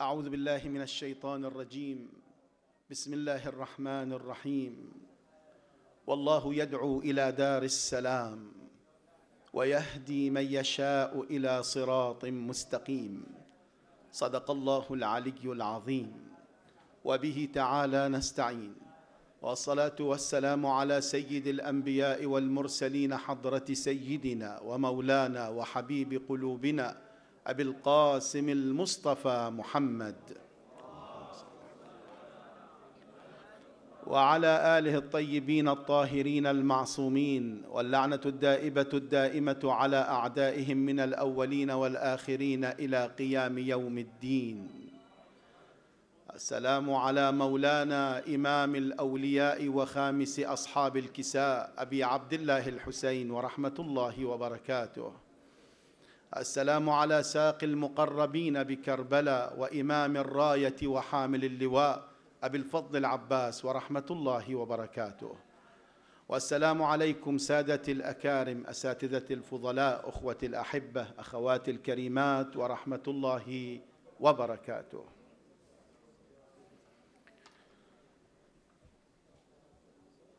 أعوذ بالله من الشيطان الرجيم بسم الله الرحمن الرحيم والله يدعو إلى دار السلام ويهدي من يشاء إلى صراط مستقيم صدق الله العلي العظيم وبه تعالى نستعين والصلاة والسلام على سيد الأنبياء والمرسلين حضرة سيدنا ومولانا وحبيب قلوبنا أبي القاسم المصطفى محمد وعلى آله الطيبين الطاهرين المعصومين واللعنة الدائبة الدائمة على أعدائهم من الأولين والآخرين إلى قيام يوم الدين السلام على مولانا إمام الأولياء وخامس أصحاب الكساء أبي عبد الله الحسين ورحمة الله وبركاته السلام على ساق المقربين بكربلاء وامام الرايه وحامل اللواء ابي الفضل العباس ورحمه الله وبركاته والسلام عليكم ساده الاكارم اساتذه الفضلاء اخوه الاحبه اخوات الكريمات ورحمه الله وبركاته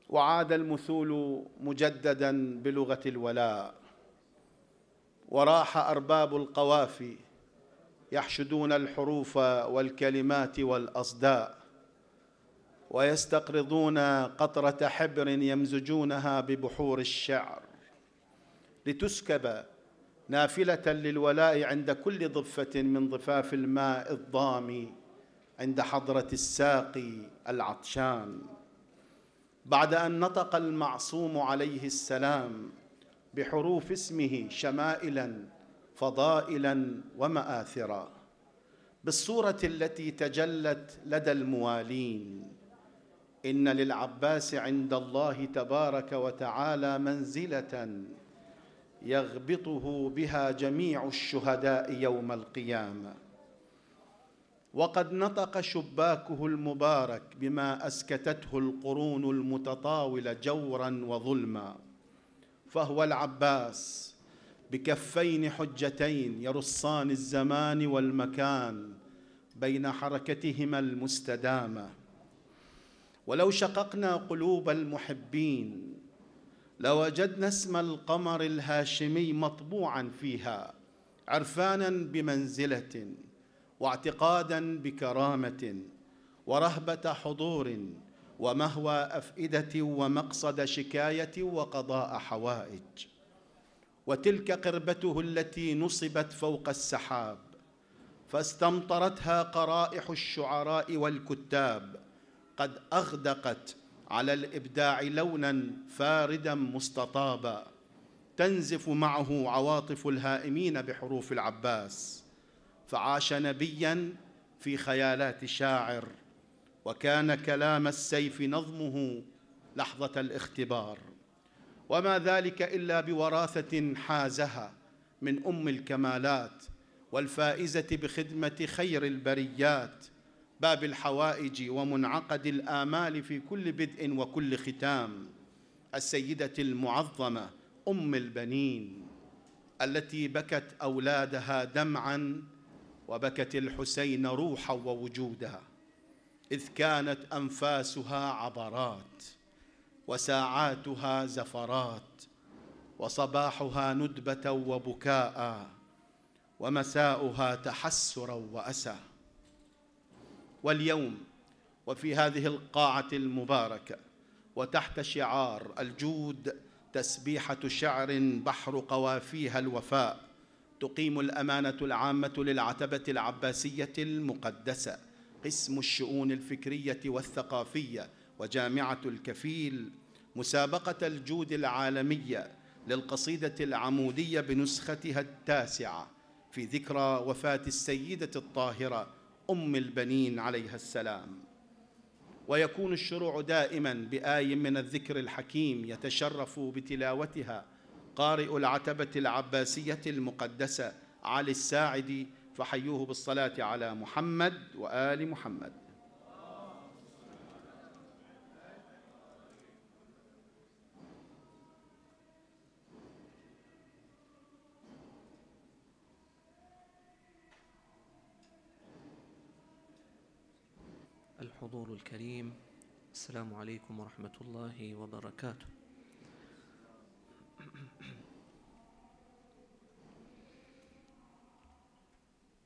وعاد المثول مجددا بلغه الولاء وراح أرباب القوافي يحشدون الحروف والكلمات والأصداء ويستقرضون قطرة حبر يمزجونها ببحور الشعر لتسكب نافلة للولاء عند كل ضفة من ضفاف الماء الضامي عند حضرة الساقي العطشان بعد أن نطق المعصوم عليه السلام بحروف اسمه شمائلا فضائلا وماثرا بالصوره التي تجلت لدى الموالين ان للعباس عند الله تبارك وتعالى منزله يغبطه بها جميع الشهداء يوم القيامه وقد نطق شباكه المبارك بما اسكتته القرون المتطاوله جورا وظلما فهو العباس بكفين حجتين يرصان الزمان والمكان بين حركتهما المستدامه ولو شققنا قلوب المحبين لوجدنا اسم القمر الهاشمي مطبوعا فيها عرفانا بمنزله واعتقادا بكرامه ورهبه حضور ومهوى افئده ومقصد شكايه وقضاء حوائج وتلك قربته التي نصبت فوق السحاب فاستمطرتها قرائح الشعراء والكتاب قد اغدقت على الابداع لونا فاردا مستطابا تنزف معه عواطف الهائمين بحروف العباس فعاش نبيا في خيالات شاعر وكان كلام السيف نظمه لحظه الاختبار وما ذلك الا بوراثه حازها من ام الكمالات والفائزه بخدمه خير البريات باب الحوائج ومنعقد الامال في كل بدء وكل ختام السيده المعظمه ام البنين التي بكت اولادها دمعا وبكت الحسين روحا ووجودها اذ كانت انفاسها عبرات وساعاتها زفرات وصباحها ندبه وبكاء ومساؤها تحسرا واسى واليوم وفي هذه القاعه المباركه وتحت شعار الجود تسبيحه شعر بحر قوافيها الوفاء تقيم الامانه العامه للعتبه العباسيه المقدسه قسم الشؤون الفكرية والثقافية وجامعة الكفيل مسابقة الجود العالمية للقصيدة العمودية بنسختها التاسعة في ذكرى وفاة السيدة الطاهرة أم البنين عليها السلام ويكون الشروع دائما بآي من الذكر الحكيم يتشرف بتلاوتها قارئ العتبة العباسية المقدسة علي الساعدي فحيوه بالصلاة على محمد وآل محمد الحضور الكريم السلام عليكم ورحمة الله وبركاته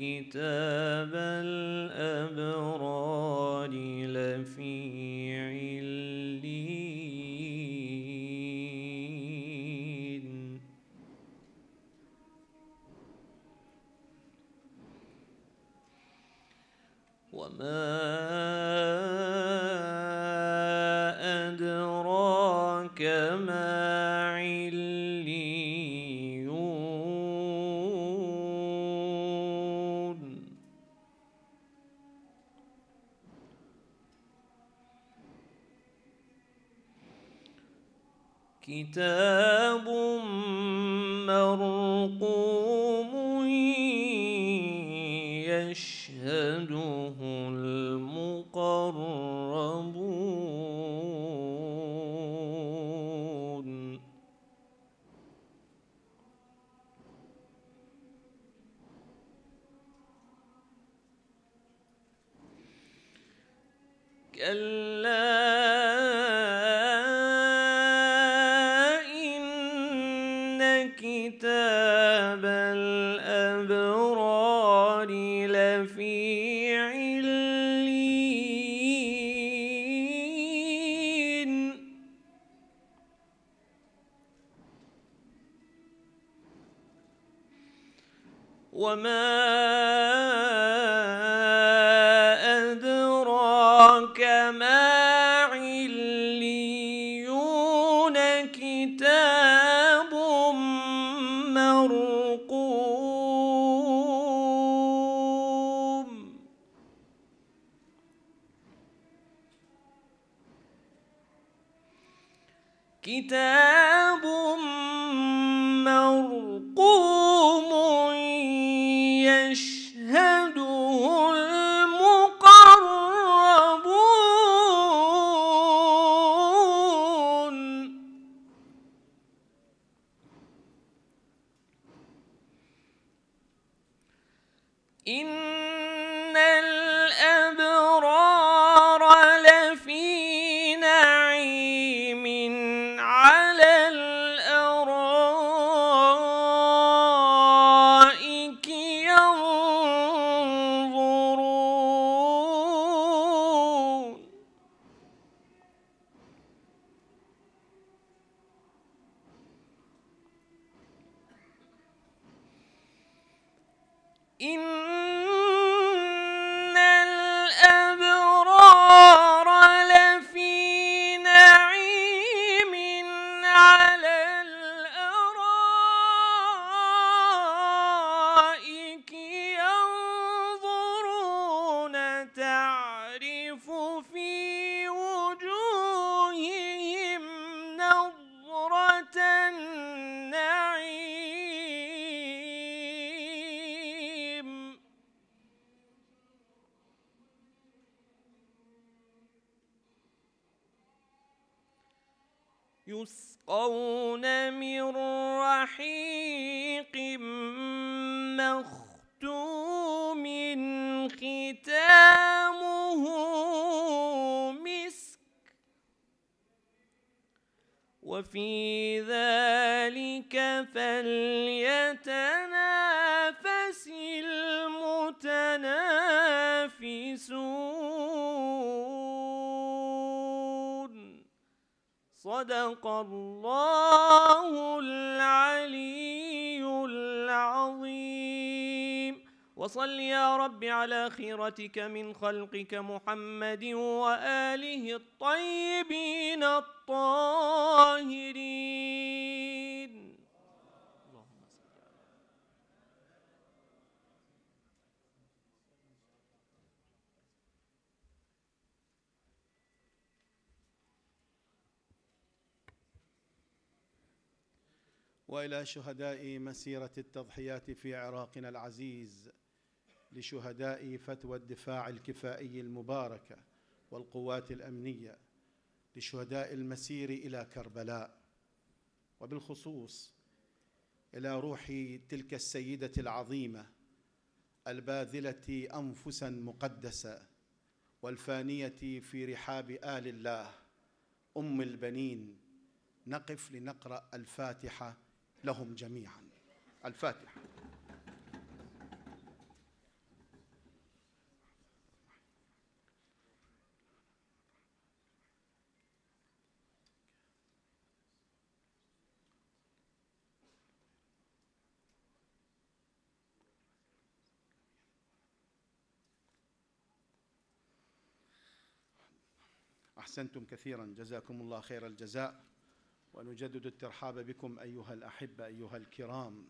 كتاب الأبرار لفي علين وما كتاب مرقوم يشهده المقربون كلا وما شيعتك من خلقك محمد وآله الطيبين الطاهرين والى شهداء مسيره التضحيات في عراقنا العزيز لشهداء فتوى الدفاع الكفائي المباركه والقوات الامنيه لشهداء المسير الى كربلاء وبالخصوص الى روح تلك السيده العظيمه الباذله انفسا مقدسه والفانيه في رحاب ال الله ام البنين نقف لنقرا الفاتحه لهم جميعا الفاتحه أحسنتم كثيرا جزاكم الله خير الجزاء ونجدد الترحاب بكم أيها الأحبة أيها الكرام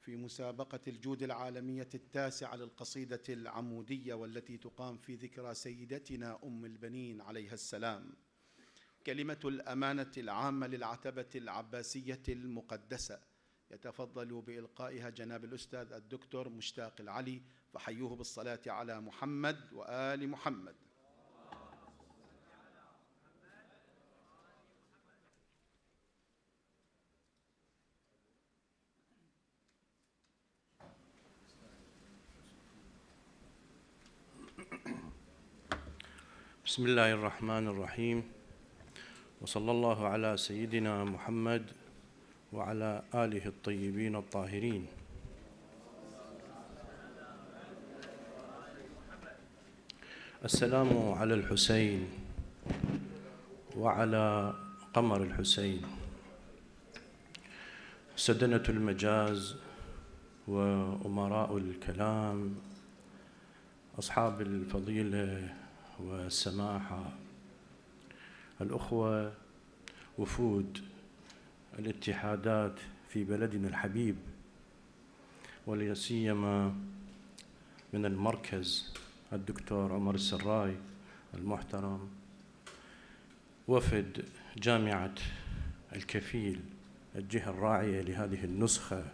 في مسابقة الجود العالمية التاسعة للقصيدة العمودية والتي تقام في ذكرى سيدتنا أم البنين عليها السلام كلمة الأمانة العامة للعتبة العباسية المقدسة يتفضل بإلقائها جناب الأستاذ الدكتور مشتاق العلي فحيوه بالصلاة على محمد وآل محمد بسم الله الرحمن الرحيم وصلى الله على سيدنا محمد وعلى آله الطيبين الطاهرين السلام على الحسين وعلى قمر الحسين سدنة المجاز وأمراء الكلام أصحاب الفضيلة وسماحة الأخوة وفود الاتحادات في بلدنا الحبيب وليسيما من المركز الدكتور عمر السراي المحترم وفد جامعة الكفيل الجهة الراعية لهذه النسخة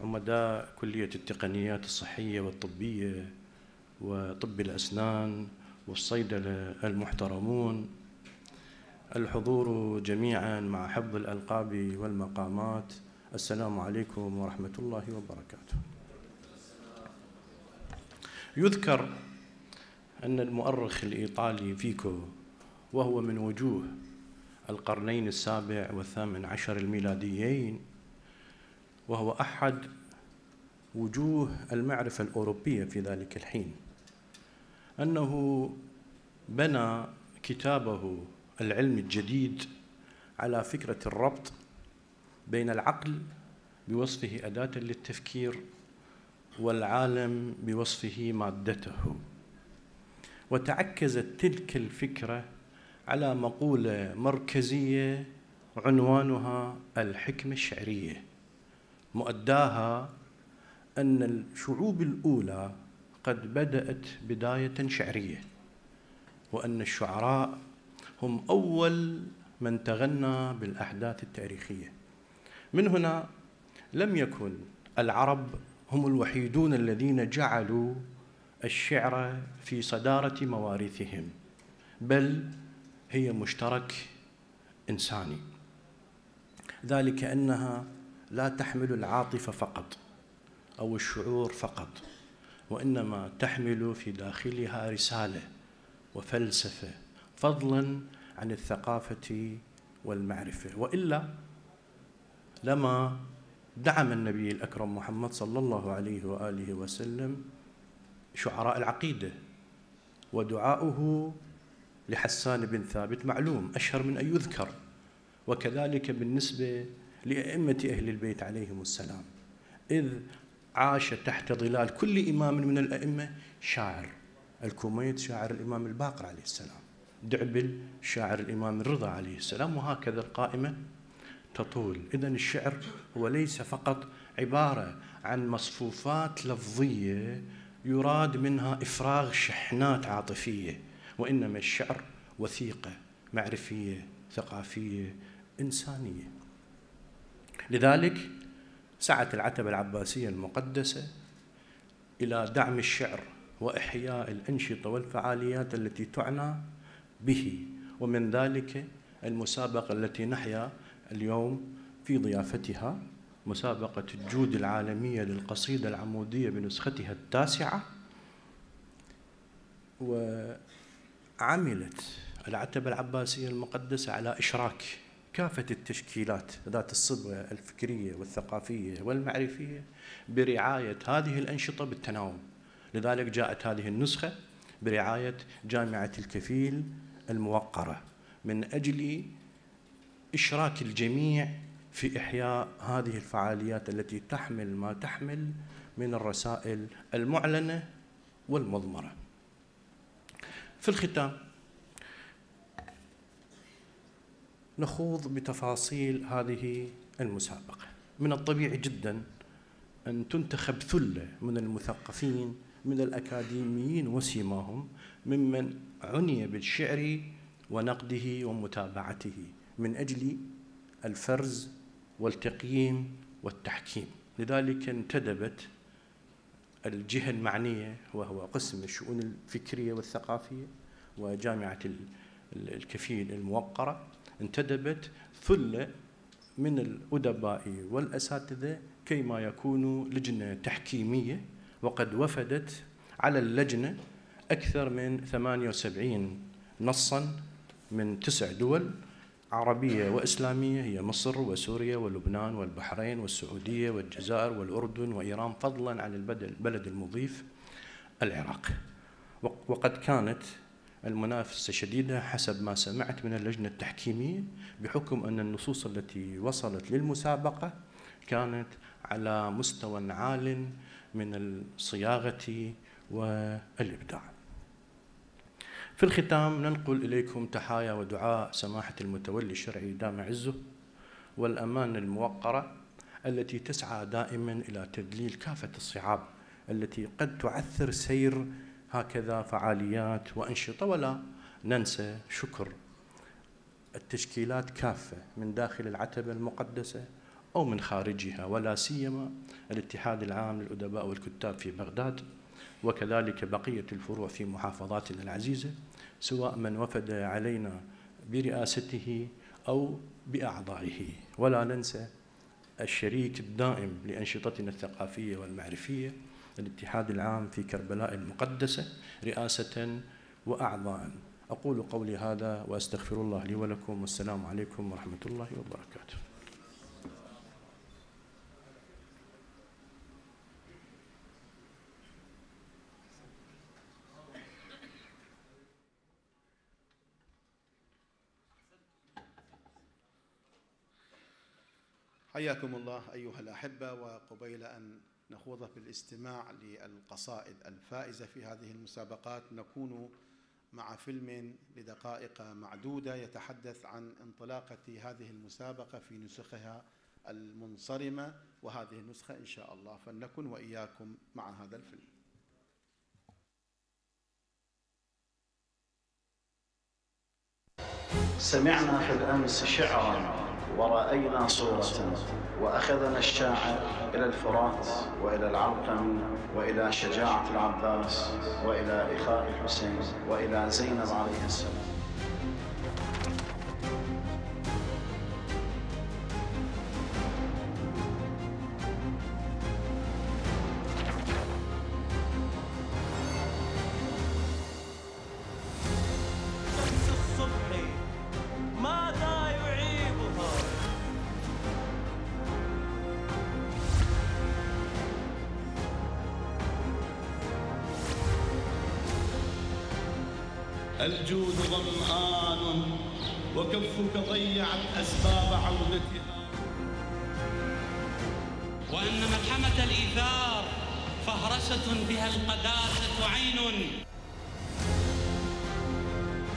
عمداء كلية التقنيات الصحية والطبية وطب الأسنان والصيدلة المحترمون الحضور جميعا مع حفظ الألقاب والمقامات السلام عليكم ورحمة الله وبركاته يذكر أن المؤرخ الإيطالي فيكو وهو من وجوه القرنين السابع والثامن عشر الميلاديين وهو أحد وجوه المعرفة الأوروبية في ذلك الحين أنه بنى كتابه العلم الجديد على فكرة الربط بين العقل بوصفه أداة للتفكير والعالم بوصفه مادته وتعكزت تلك الفكرة على مقولة مركزية عنوانها الحكمة الشعرية مؤداها أن الشعوب الأولى قد بدأت بداية شعرية وأن الشعراء هم أول من تغنى بالأحداث التاريخية من هنا لم يكن العرب هم الوحيدون الذين جعلوا الشعر في صدارة موارثهم بل هي مشترك إنساني ذلك أنها لا تحمل العاطفة فقط أو الشعور فقط وإنما تحمل في داخلها رسالة وفلسفة فضلا عن الثقافة والمعرفة وإلا لما دعم النبي الأكرم محمد صلى الله عليه وآله وسلم شعراء العقيدة ودعاؤه لحسان بن ثابت معلوم أشهر من أن يذكر وكذلك بالنسبة لأئمة أهل البيت عليهم السلام إذ عاش تحت ظلال كل إمام من الأئمة شاعر الكوميت شاعر الإمام الباقر عليه السلام دعبل شاعر الإمام الرضا عليه السلام وهكذا القائمة تطول إذا الشعر هو ليس فقط عبارة عن مصفوفات لفظية يراد منها إفراغ شحنات عاطفية وإنما الشعر وثيقة معرفية ثقافية إنسانية لذلك سعت العتبة العباسية المقدسة إلى دعم الشعر وإحياء الأنشطة والفعاليات التي تعنى به ومن ذلك المسابقة التي نحيا اليوم في ضيافتها مسابقة الجود العالمية للقصيدة العمودية بنسختها التاسعة وعملت العتبة العباسية المقدسة على إشراك كافة التشكيلات ذات الصبغة الفكرية والثقافية والمعرفية برعاية هذه الأنشطة بالتناوب لذلك جاءت هذه النسخة برعاية جامعة الكفيل الموقرة من أجل إشراك الجميع في إحياء هذه الفعاليات التي تحمل ما تحمل من الرسائل المعلنة والمضمرة في الختام نخوض بتفاصيل هذه المسابقة من الطبيعي جدا أن تنتخب ثلة من المثقفين من الأكاديميين وسيماهم ممن عني بالشعر ونقده ومتابعته من أجل الفرز والتقييم والتحكيم لذلك انتدبت الجهة المعنية وهو قسم الشؤون الفكرية والثقافية وجامعة الكفيل الموقرة انتدبت ثلة من الأدباء والأساتذة كيما يكونوا لجنة تحكيمية وقد وفدت على اللجنة أكثر من 78 نصا من تسع دول عربية وإسلامية هي مصر وسوريا ولبنان والبحرين والسعودية والجزائر والأردن وإيران فضلا عن البلد المضيف العراق وقد كانت المنافسة شديدة حسب ما سمعت من اللجنة التحكيمية بحكم أن النصوص التي وصلت للمسابقة كانت على مستوى عال من الصياغة والإبداع في الختام ننقل إليكم تحايا ودعاء سماحة المتولي الشرعي دام عزه والأمان الموقرة التي تسعى دائما إلى تذليل كافة الصعاب التي قد تعثر سير هكذا فعاليات وأنشطة ولا ننسى شكر التشكيلات كافة من داخل العتبة المقدسة أو من خارجها ولا سيما الاتحاد العام للأدباء والكتاب في بغداد وكذلك بقية الفروع في محافظاتنا العزيزة سواء من وفد علينا برئاسته أو بأعضائه ولا ننسى الشريك الدائم لأنشطتنا الثقافية والمعرفية الاتحاد العام في كربلاء المقدسة رئاسة وأعضاء أقول قولي هذا وأستغفر الله لي ولكم والسلام عليكم ورحمة الله وبركاته حياكم الله أيها الأحبة وقبيل أن نخوض في الاستماع للقصائد الفائزة في هذه المسابقات نكون مع فيلم لدقائق معدودة يتحدث عن انطلاقة هذه المسابقة في نسخها المنصرمة وهذه النسخة إن شاء الله فلنكن وإياكم مع هذا الفيلم سمعنا في الأمس شعرا ورأينا صورة وأخذنا الشاعر إلى الفرات وإلى العرقم وإلى شجاعة العباس وإلى إخاء الحسين وإلى زينب عليه السلام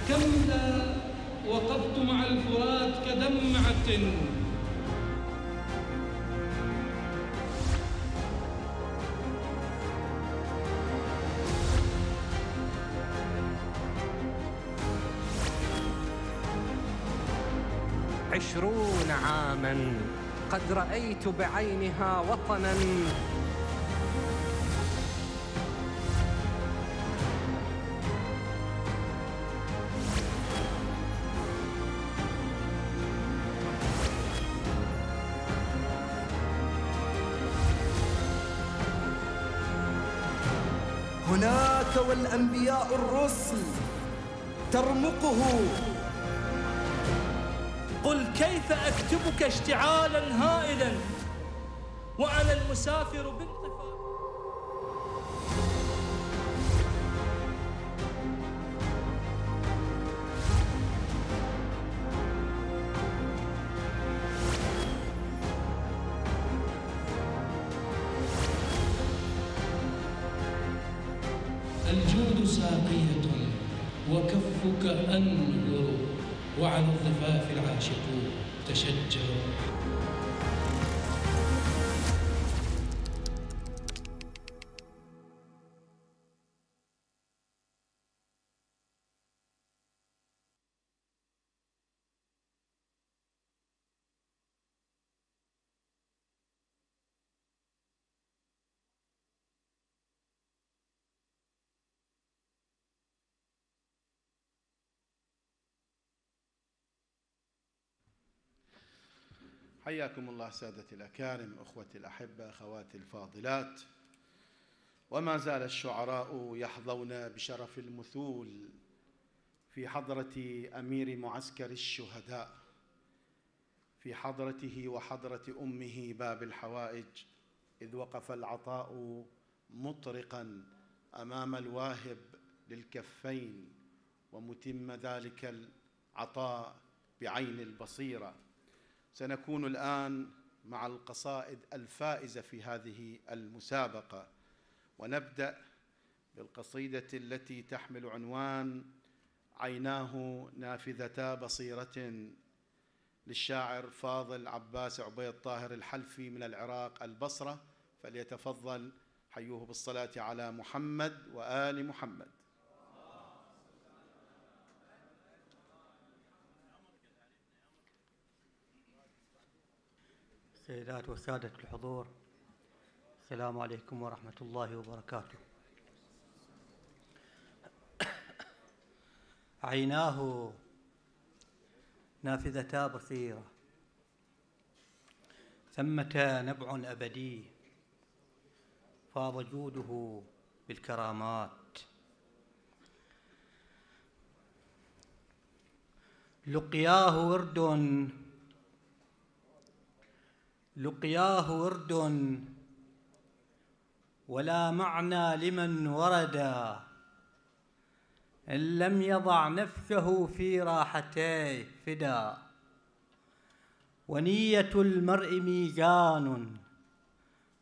كم ذا وقفت مع الفرات كدمعة عشرون عاما قد رأيت بعينها وطنا أنبياء الرسل ترمقه قل كيف أكتبك اشتعالا هائلا وأنا المسافر بالطفاف حياكم الله سادتي الأكارم أخوتي الأحبة أخواتي الفاضلات وما زال الشعراء يحظون بشرف المثول في حضرة أمير معسكر الشهداء في حضرته وحضرة أمه باب الحوائج إذ وقف العطاء مطرقا أمام الواهب للكفين ومتم ذلك العطاء بعين البصيره سنكون الآن مع القصائد الفائزة في هذه المسابقة ونبدأ بالقصيدة التي تحمل عنوان عيناه نافذتا بصيرة للشاعر فاضل عباس عبيد طاهر الحلفي من العراق البصرة فليتفضل حيوه بالصلاة على محمد وآل محمد السيدات والسادة الحضور السلام عليكم ورحمة الله وبركاته عيناه نافذتا بصيرة ثمة نبع أبدي فاض جوده بالكرامات لقياه ورد لقياه ورد ولا معنى لمن وردا إن لم يضع نفسه في راحتيه فدا ونية المرء ميزان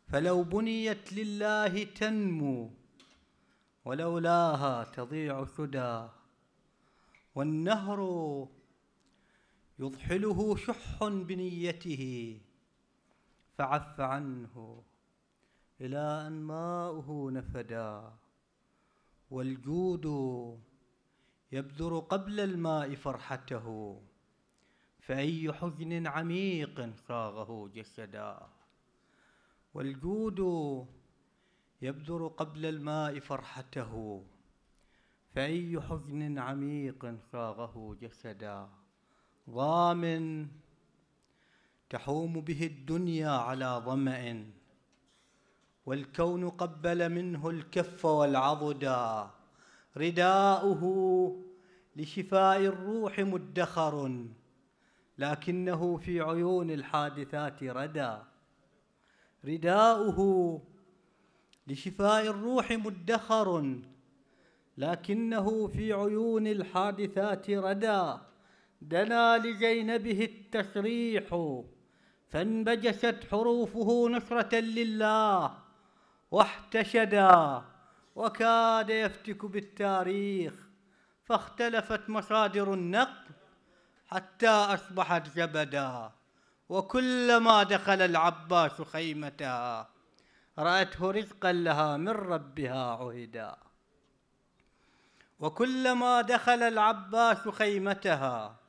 فلو بنيت لله تنمو ولولاها تضيع سدى والنهر يضحله شح بنيته فعف عنه إلى أن ماؤه نفدا والجود يبذر قبل الماء فرحته فأي حزن عميق صاغه جسدا والجود يبذر قبل الماء فرحته فأي حزن عميق صاغه جسدا ضامن تحوم به الدنيا على ظمأ والكون قبل منه الكف والعضدا رداؤه لشفاء الروح مدخر لكنه في عيون الحادثات ردى رداؤه لشفاء الروح مدخر لكنه في عيون الحادثات ردى دنا لجينبه التشريح فانبجست حروفه نصرة لله واحتشدا وكاد يفتك بالتاريخ فاختلفت مصادر النقل حتى أصبحت زبدا وكلما دخل العباس خيمتها رأته رزقا لها من ربها عهدا وكلما دخل العباس خيمتها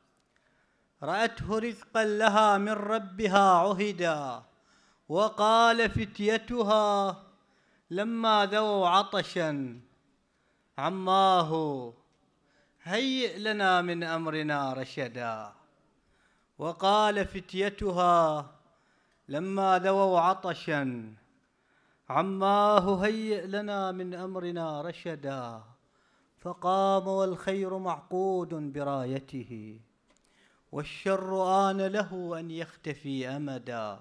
رأته رزقا لها من ربها عهدا وقال فتيتها لما ذووا عطشا عماه هيئ لنا من أمرنا رشدا وقال فتيتها لما ذووا عطشا عماه هيئ لنا من أمرنا رشدا فقام والخير معقود برايته والشر آن له أن يختفي أمدا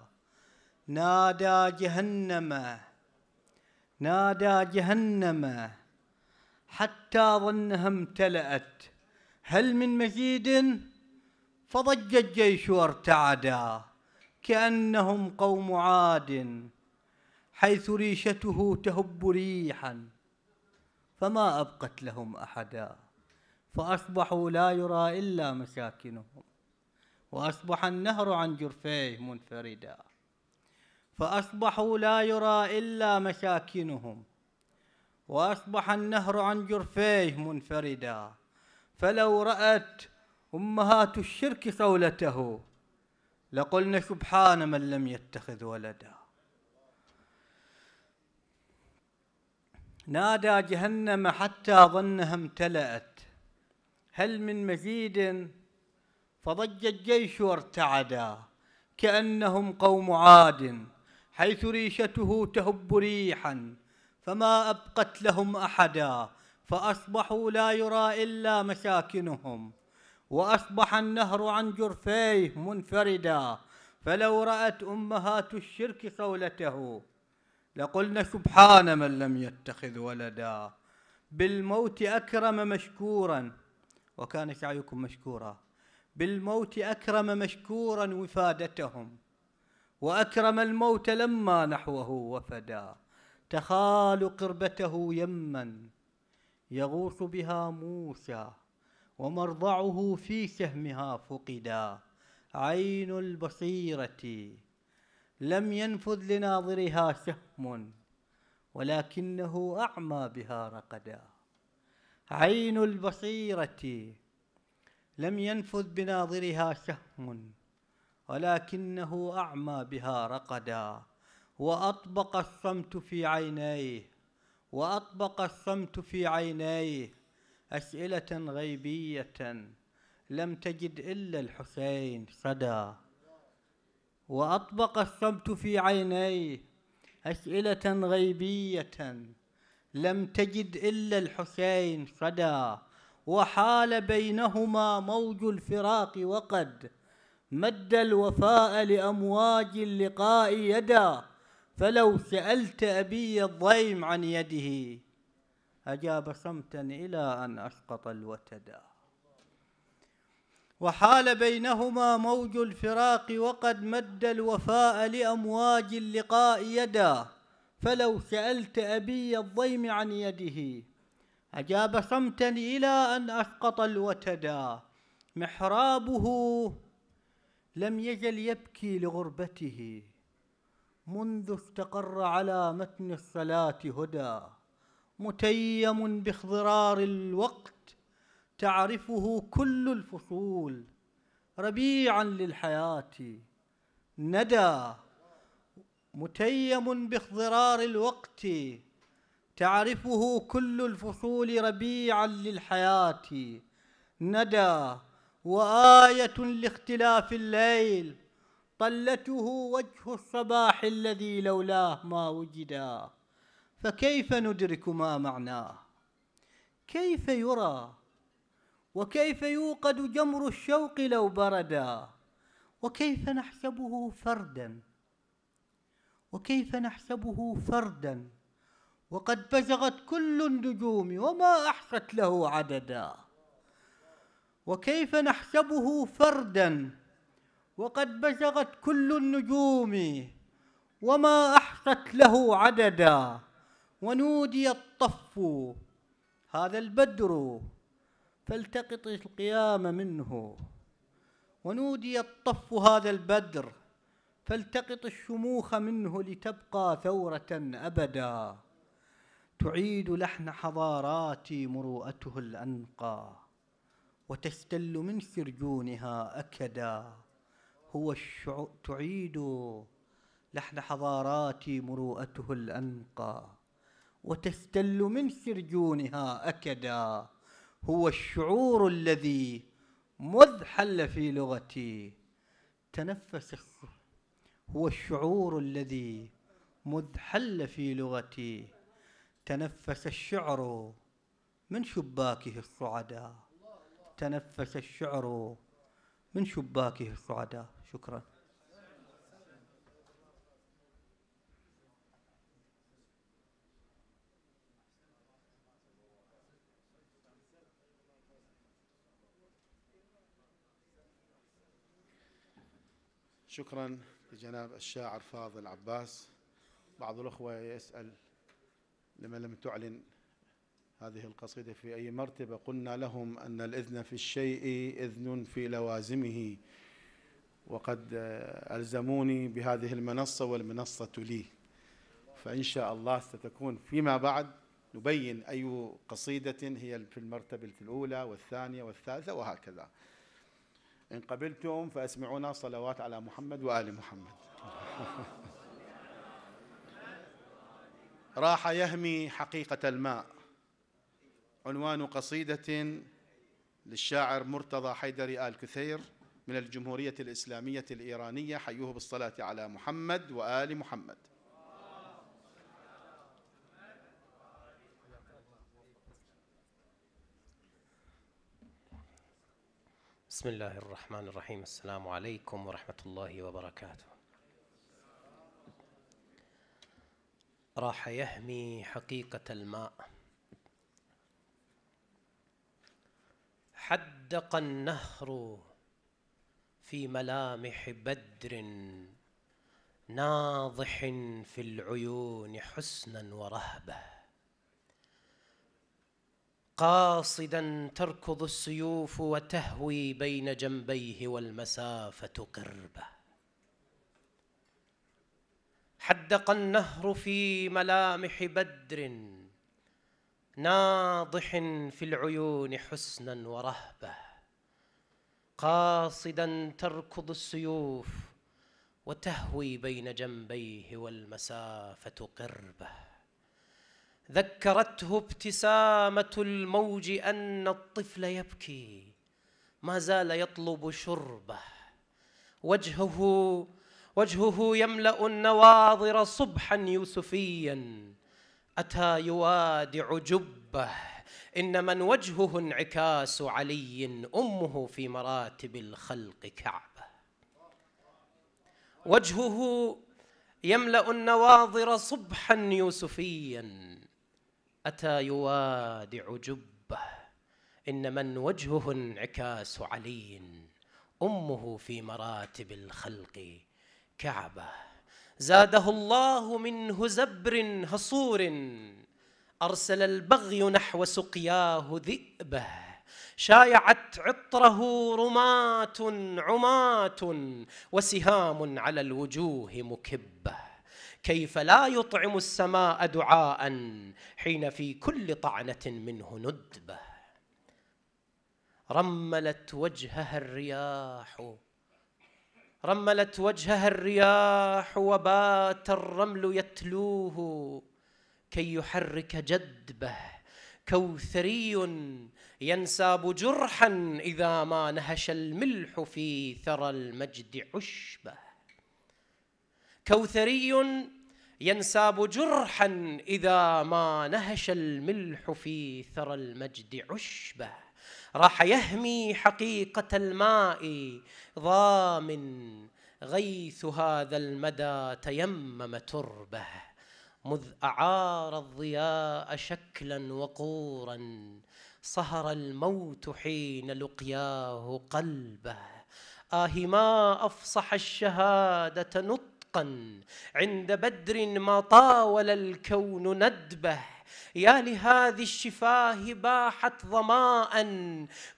نادى جهنم نادى جهنم حتى ظنها امتلأت هل من مزيد فضج الجيش وارتعدا كأنهم قوم عاد حيث ريشته تهب ريحا فما أبقت لهم أحدا فأصبحوا لا يرى إلا مساكنهم وأصبح النهر عن جرفيه منفردا فأصبحوا لا يرى إلا مساكنهم وأصبح النهر عن جرفيه منفردا فلو رأت أمهات الشرك قولته لقلنا سبحان من لم يتخذ ولدا نادى جهنم حتى ظنها امتلأت هل من مزيد فضج الجيش وارتعدا كأنهم قوم عاد حيث ريشته تهب ريحا فما أبقت لهم أحدا فأصبحوا لا يرى إلا مساكنهم وأصبح النهر عن جرفيه منفردا فلو رأت أمهات الشرك قولته لقلنا سبحان من لم يتخذ ولدا بالموت أكرم مشكورا وكان سعيكم مشكورا بالموت أكرم مشكورا وفادتهم وأكرم الموت لما نحوه وفدا تخال قربته يما يغوص بها موسى ومرضعه في سهمها فقدا عين البصيرة لم ينفذ لناظرها سهم ولكنه أعمى بها رقدا عين البصيرة لم ينفذ بناظرها شهم ولكنه أعمى بها رقدا وأطبق الصمت في عينيه وأطبق الصمت في عينيه أسئلة غيبية لم تجد إلا الحسين صدى وأطبق الصمت في عينيه أسئلة غيبية لم تجد إلا الحسين صدى وحال بينهما موج الفراق وقد مد الوفاء لأمواج اللقاء يدا فلو سألت أبي الضيم عن يده أجاب صمتا إلى أن أسقط الوتدا وحال بينهما موج الفراق وقد مد الوفاء لأمواج اللقاء يدا فلو سألت أبي الضيم عن يده أجاب صمتا إلى أن أسقط الوتدا محرابه لم يزل يبكي لغربته منذ استقر على متن الصلاة هدى متيم باخضرار الوقت تعرفه كل الفصول ربيعا للحياة ندى متيم باخضرار الوقت تعرفه كل الفصول ربيعا للحياة ندى وآية لاختلاف الليل طلته وجه الصباح الذي لولاه ما وجدا فكيف ندرك ما معناه كيف يرى وكيف يوقد جمر الشوق لو بردا وكيف نحسبه فردا وكيف نحسبه فردا وقد بزغت كل النجوم وما أحصت له عددا وكيف نحسبه فردا وقد بزغت كل النجوم وما أحصت له عددا ونودي الطف هذا البدر فالتقط القيام منه ونودي الطف هذا البدر فالتقط الشموخ منه لتبقى ثورة أبدا تعيد لحن حضارات مروءته الأنقى وتستل من سرجونها أكدا هو تعيد لحن حضارات مروءته الأنقى وتستل من سرجونها أكدا هو الشعور الذي مذ حل في لغتي تنفس هو الشعور الذي مذ حل في لغتي تنفس الشعر من شباكه الصعداء تنفس الشعر من شباكه الصعداء شكرا شكرا لجناب الشاعر فاضل عباس بعض الأخوة يسأل لما لم تعلن هذه القصيدة في أي مرتبة قلنا لهم أن الإذن في الشيء إذن في لوازمه وقد ألزموني بهذه المنصة والمنصة لي فإن شاء الله ستكون فيما بعد نبين أي قصيدة هي في المرتبة الأولى والثانية والثالثة وهكذا إن قبلتم فأسمعونا صلوات على محمد وآل محمد راح يهمي حقيقة الماء عنوان قصيدة للشاعر مرتضى حيدري آل كثير من الجمهورية الإسلامية الإيرانية حيوه بالصلاة على محمد وآل محمد بسم الله الرحمن الرحيم السلام عليكم ورحمة الله وبركاته راح يهمي حقيقة الماء حدق النهر في ملامح بدر ناضح في العيون حسنا ورهبة قاصدا تركض السيوف وتهوي بين جنبيه والمسافة قربه حدق النهر في ملامح بدر ناضح في العيون حسنا ورهبه قاصدا تركض السيوف وتهوي بين جنبيه والمسافه قربه ذكرته ابتسامه الموج ان الطفل يبكي ما زال يطلب شربه وجهه وجهه يملأ النواظر صبحا يوسفيا أتى يوادع جبه إن من وجهه انعكاس علي أمه في مراتب الخلق كعبة وجهه يملأ النواظر صبحا يوسفيا أتى يوادع جبه إن من وجهه انعكاس علي أمه في مراتب الخلق كعبة زاده الله منه زبر هصور أرسل البغي نحو سقياه ذئبه شايعت عطره رماة عماة وسهام على الوجوه مكبه كيف لا يطعم السماء دعاء حين في كل طعنة منه ندبة رملت وجهها الرياح رملت وجهها الرياح وبات الرمل يتلوه كي يحرك جدبه كوثري ينساب جرحا اذا ما نهش الملح في ثرى المجد عشبه كوثري ينساب جرحا اذا ما نهش الملح في ثرى المجد عشبه راح يهمي حقيقة الماء ضامن غيث هذا المدى تيمم تربه مذ أعار الضياء شكلا وقورا صهر الموت حين لقياه قلبه آه ما أفصح الشهادة نطقا عند بدر ما طاول الكون ندبه يا لهذه الشفاه باحت ظماء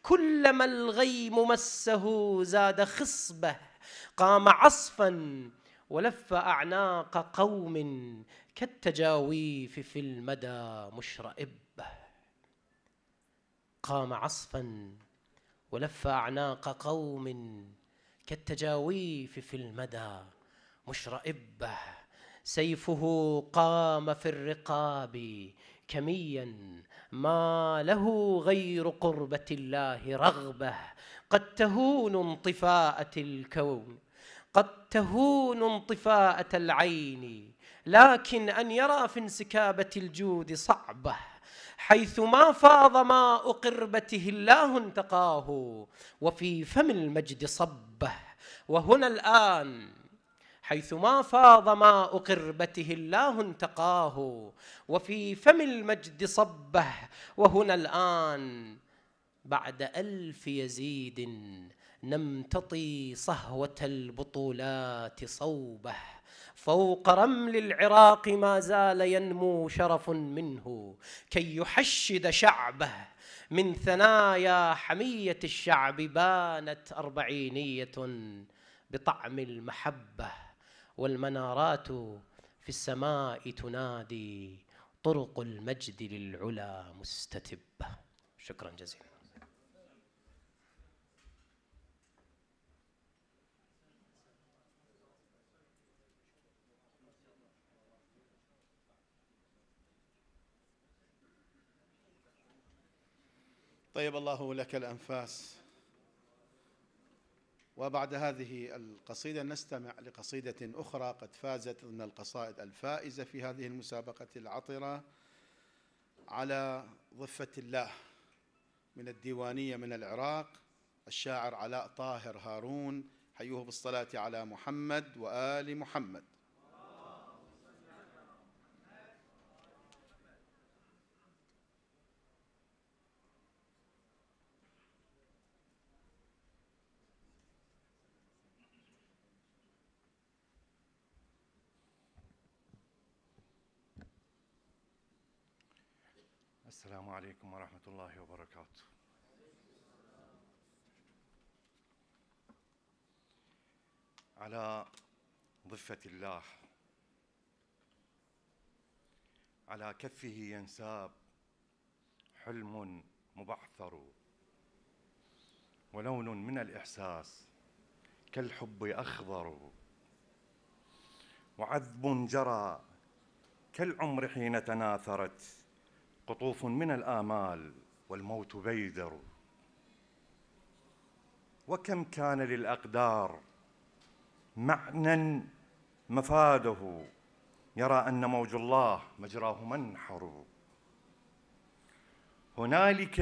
كلما الغيم مسه زاد خصبه قام عصفا ولف اعناق قوم كالتجاويف في المدى مشرئبه قام عصفا ولف اعناق قوم كالتجاويف في المدى مشرئبه سيفه قام في الرقاب كميا ما له غير قربة الله رغبة قد تهون انطفاءة الكون قد تهون انطفاءة العين لكن أن يرى في انسكابة الجود صعبة حيث ما فاض ماء قربته الله انتقاه وفي فم المجد صبه وهنا الآن حيث ما فاض ماء قربته الله انتقاه وفي فم المجد صبه وهنا الآن بعد ألف يزيد نمتطي صهوة البطولات صوبه فوق رمل العراق ما زال ينمو شرف منه كي يحشد شعبه من ثنايا حمية الشعب بانت أربعينية بطعم المحبه والمنارات في السماء تنادي طرق المجد للعلا مستتبة شكرا جزيلا طيب الله لك الأنفاس وبعد هذه القصيدة نستمع لقصيدة أخرى قد فازت ضمن القصائد الفائزة في هذه المسابقة العطرة على ضفة الله من الديوانية من العراق الشاعر علاء طاهر هارون حيوه بالصلاة على محمد وآل محمد السلام عليكم ورحمة الله وبركاته. على ضفة الله على كفه ينساب حلم مبعثر ولون من الإحساس كالحب أخضر وعذب جرى كالعمر حين تناثرت قطوف من الآمال والموت بيدر وكم كان للأقدار معنى مفاده يرى أن موج الله مجراه منحر هنالك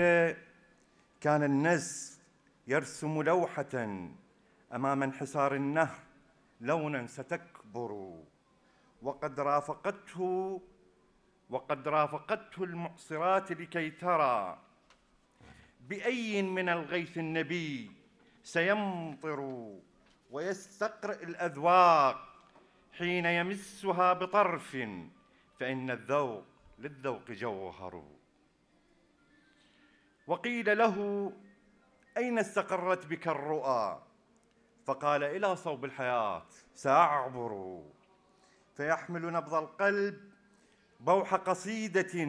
كان النس يرسم لوحة أمام انحسار النهر لونا ستكبر وقد رافقته وقد رافقته المعصرات لكي ترى بأي من الغيث النبي سيمطر ويستقرئ الأذواق حين يمسها بطرف فإن الذوق للذوق جوهر وقيل له أين استقرت بك الرؤى فقال إلى صوب الحياة سأعبر فيحمل نبض القلب بوح قصيدة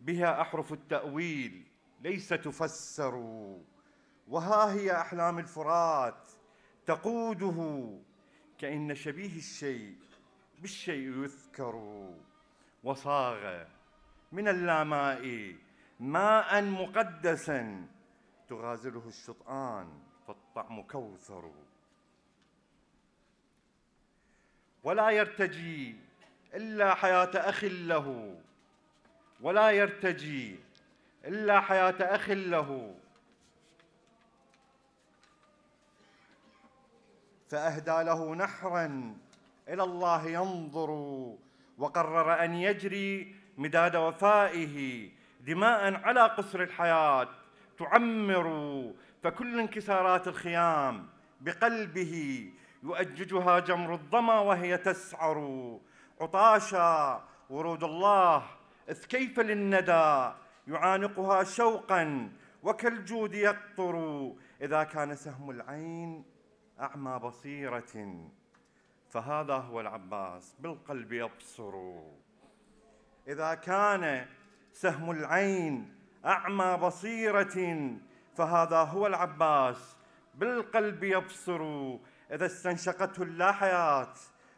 بها أحرف التأويل ليس تفسر وها هي أحلام الفرات تقوده كأن شبيه الشيء بالشيء يذكر وصاغ من اللاماء ماء مقدسا تغازله الشطآن فالطعم كوثر ولا يرتجي إلا حياة أخ له ولا يرتجي إلا حياة أخ له فأهدى له نحرا إلى الله ينظر وقرر أن يجري مداد وفائه دماء على قصر الحياة تعمر فكل انكسارات الخيام بقلبه يؤججها جمر الظما وهي تسعر عطاشا ورود الله إذ كيف للندى يعانقها شوقا وكالجود يقطر إذا كان سهم العين أعمى بصيرة فهذا هو العباس بالقلب يبصر إذا كان سهم العين أعمى بصيرة فهذا هو العباس بالقلب يبصر إذا استنشقته اللا حياة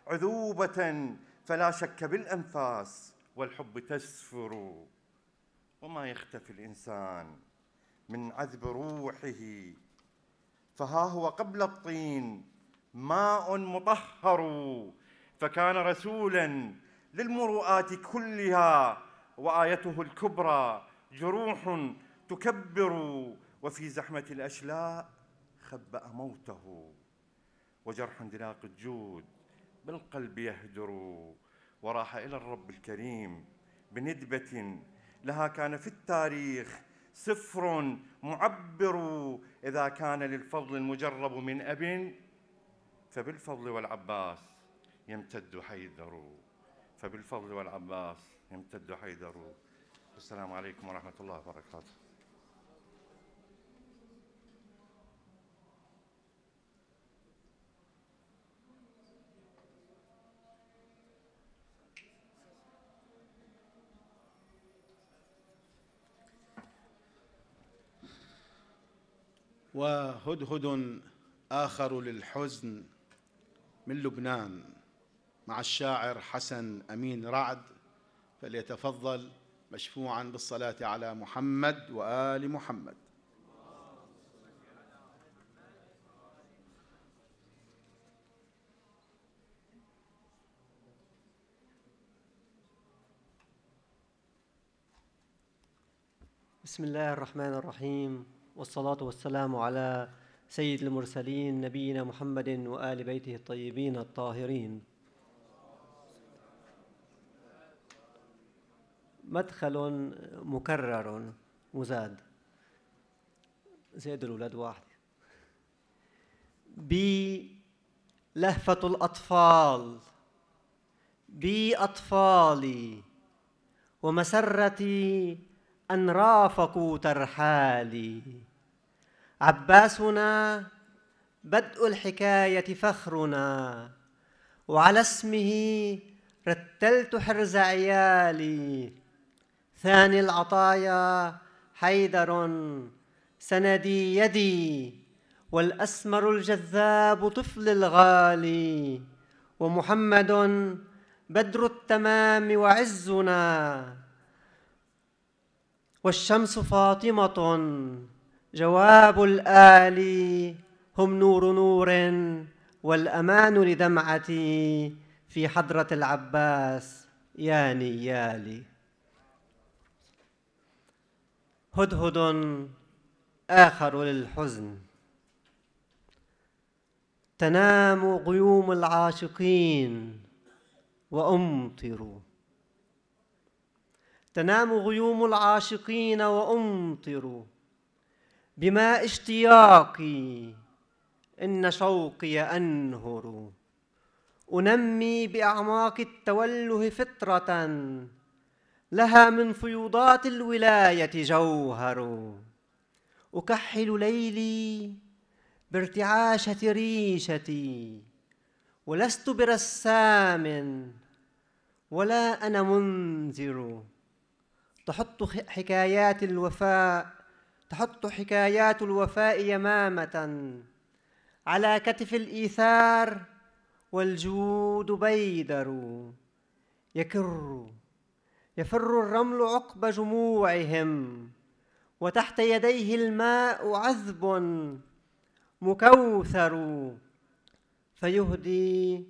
عذوبة فلا شك بالأنفاس والحب تسفر وما يختفي الإنسان من عذب روحه فها هو قبل الطين ماء مطهر فكان رسولا للمروءات كلها وآيته الكبرى جروح تكبر وفي زحمة الأشلاء خبأ موته وجرح اندلاق الجود بالقلب يهدر وراح إلى الرب الكريم بندبة لها كان في التاريخ سفر معبر إذا كان للفضل المجرب من أب فبالفضل والعباس يمتد حيدر فبالفضل والعباس يمتد حيدر السلام عليكم ورحمة الله وبركاته وهدهد آخر للحزن من لبنان مع الشاعر حسن أمين رعد فليتفضل مشفوعا بالصلاة على محمد وآل محمد بسم الله الرحمن الرحيم والصلاة والسلام على سيد المرسلين نبينا محمد وآل بيته الطيبين الطاهرين مدخل مكرر مزاد زيد الأولاد واحد بلهفة الأطفال بأطفالي ومسرتي أن رافقوا ترحالي عباسنا بدء الحكاية فخرنا وعلى اسمه رتلت حرز عيالي ثاني العطايا حيدر سندي يدي والأسمر الجذاب طفل الغالي ومحمد بدر التمام وعزنا والشمس فاطمة جواب الآل هم نور نور والأمان لدمعتي في حضرة العباس يا نيالي هدهد آخر للحزن تنام غيوم العاشقين وأمطر تنام غيوم العاشقين وأمطر بماء اشتياقي إن شوقي أنهر أنمي بأعماق التوله فطرة لها من فيوضات الولاية جوهر أكحل ليلي بارتعاشة ريشتي ولست برسام ولا أنا منذر تحط حكايات الوفاء تحط حكايات الوفاء يمامة على كتف الإيثار والجود بيدر يكر يفر الرمل عقب جموعهم وتحت يديه الماء عذب مكوثر فيهدي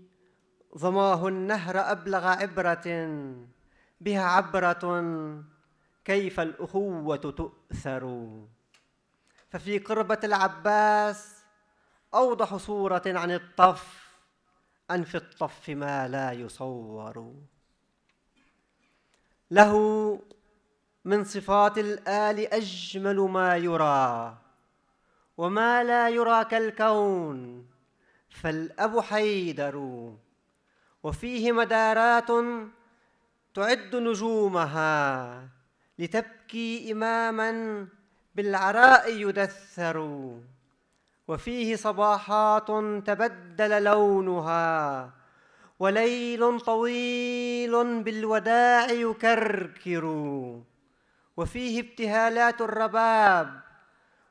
ظماه النهر أبلغ عبرة بها عبرة كيف الأخوة تؤثر ففي قربة العباس أوضح صورة عن الطف أن في الطف ما لا يصور له من صفات الآل أجمل ما يرى وما لا يرى كالكون فالأب حيدر وفيه مدارات تعد نجومها لتبكي إماما بالعراء يدثر وفيه صباحات تبدل لونها وليل طويل بالوداع يكركر وفيه ابتهالات الرباب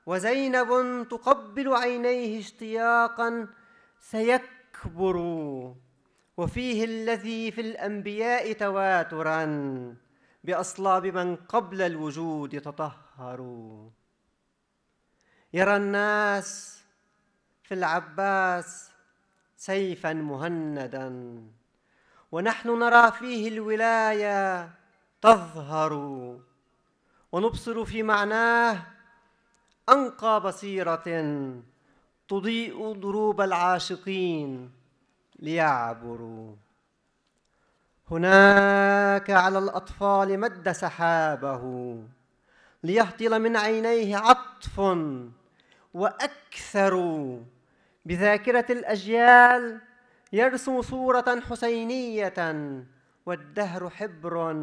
وزينب تقبل عينيه اشتياقا سيكبر وفيه الذي في الانبياء تواترا بأصلاب من قبل الوجود تطهروا يرى الناس في العباس سيفا مهندا ونحن نرى فيه الولاية تظهر ونبصر في معناه أنقى بصيرة تضيء دروب العاشقين ليعبروا هناك على الأطفال مد سحابه ليهطل من عينيه عطف وأكثر بذاكرة الأجيال يرسم صورة حسينية والدهر حبر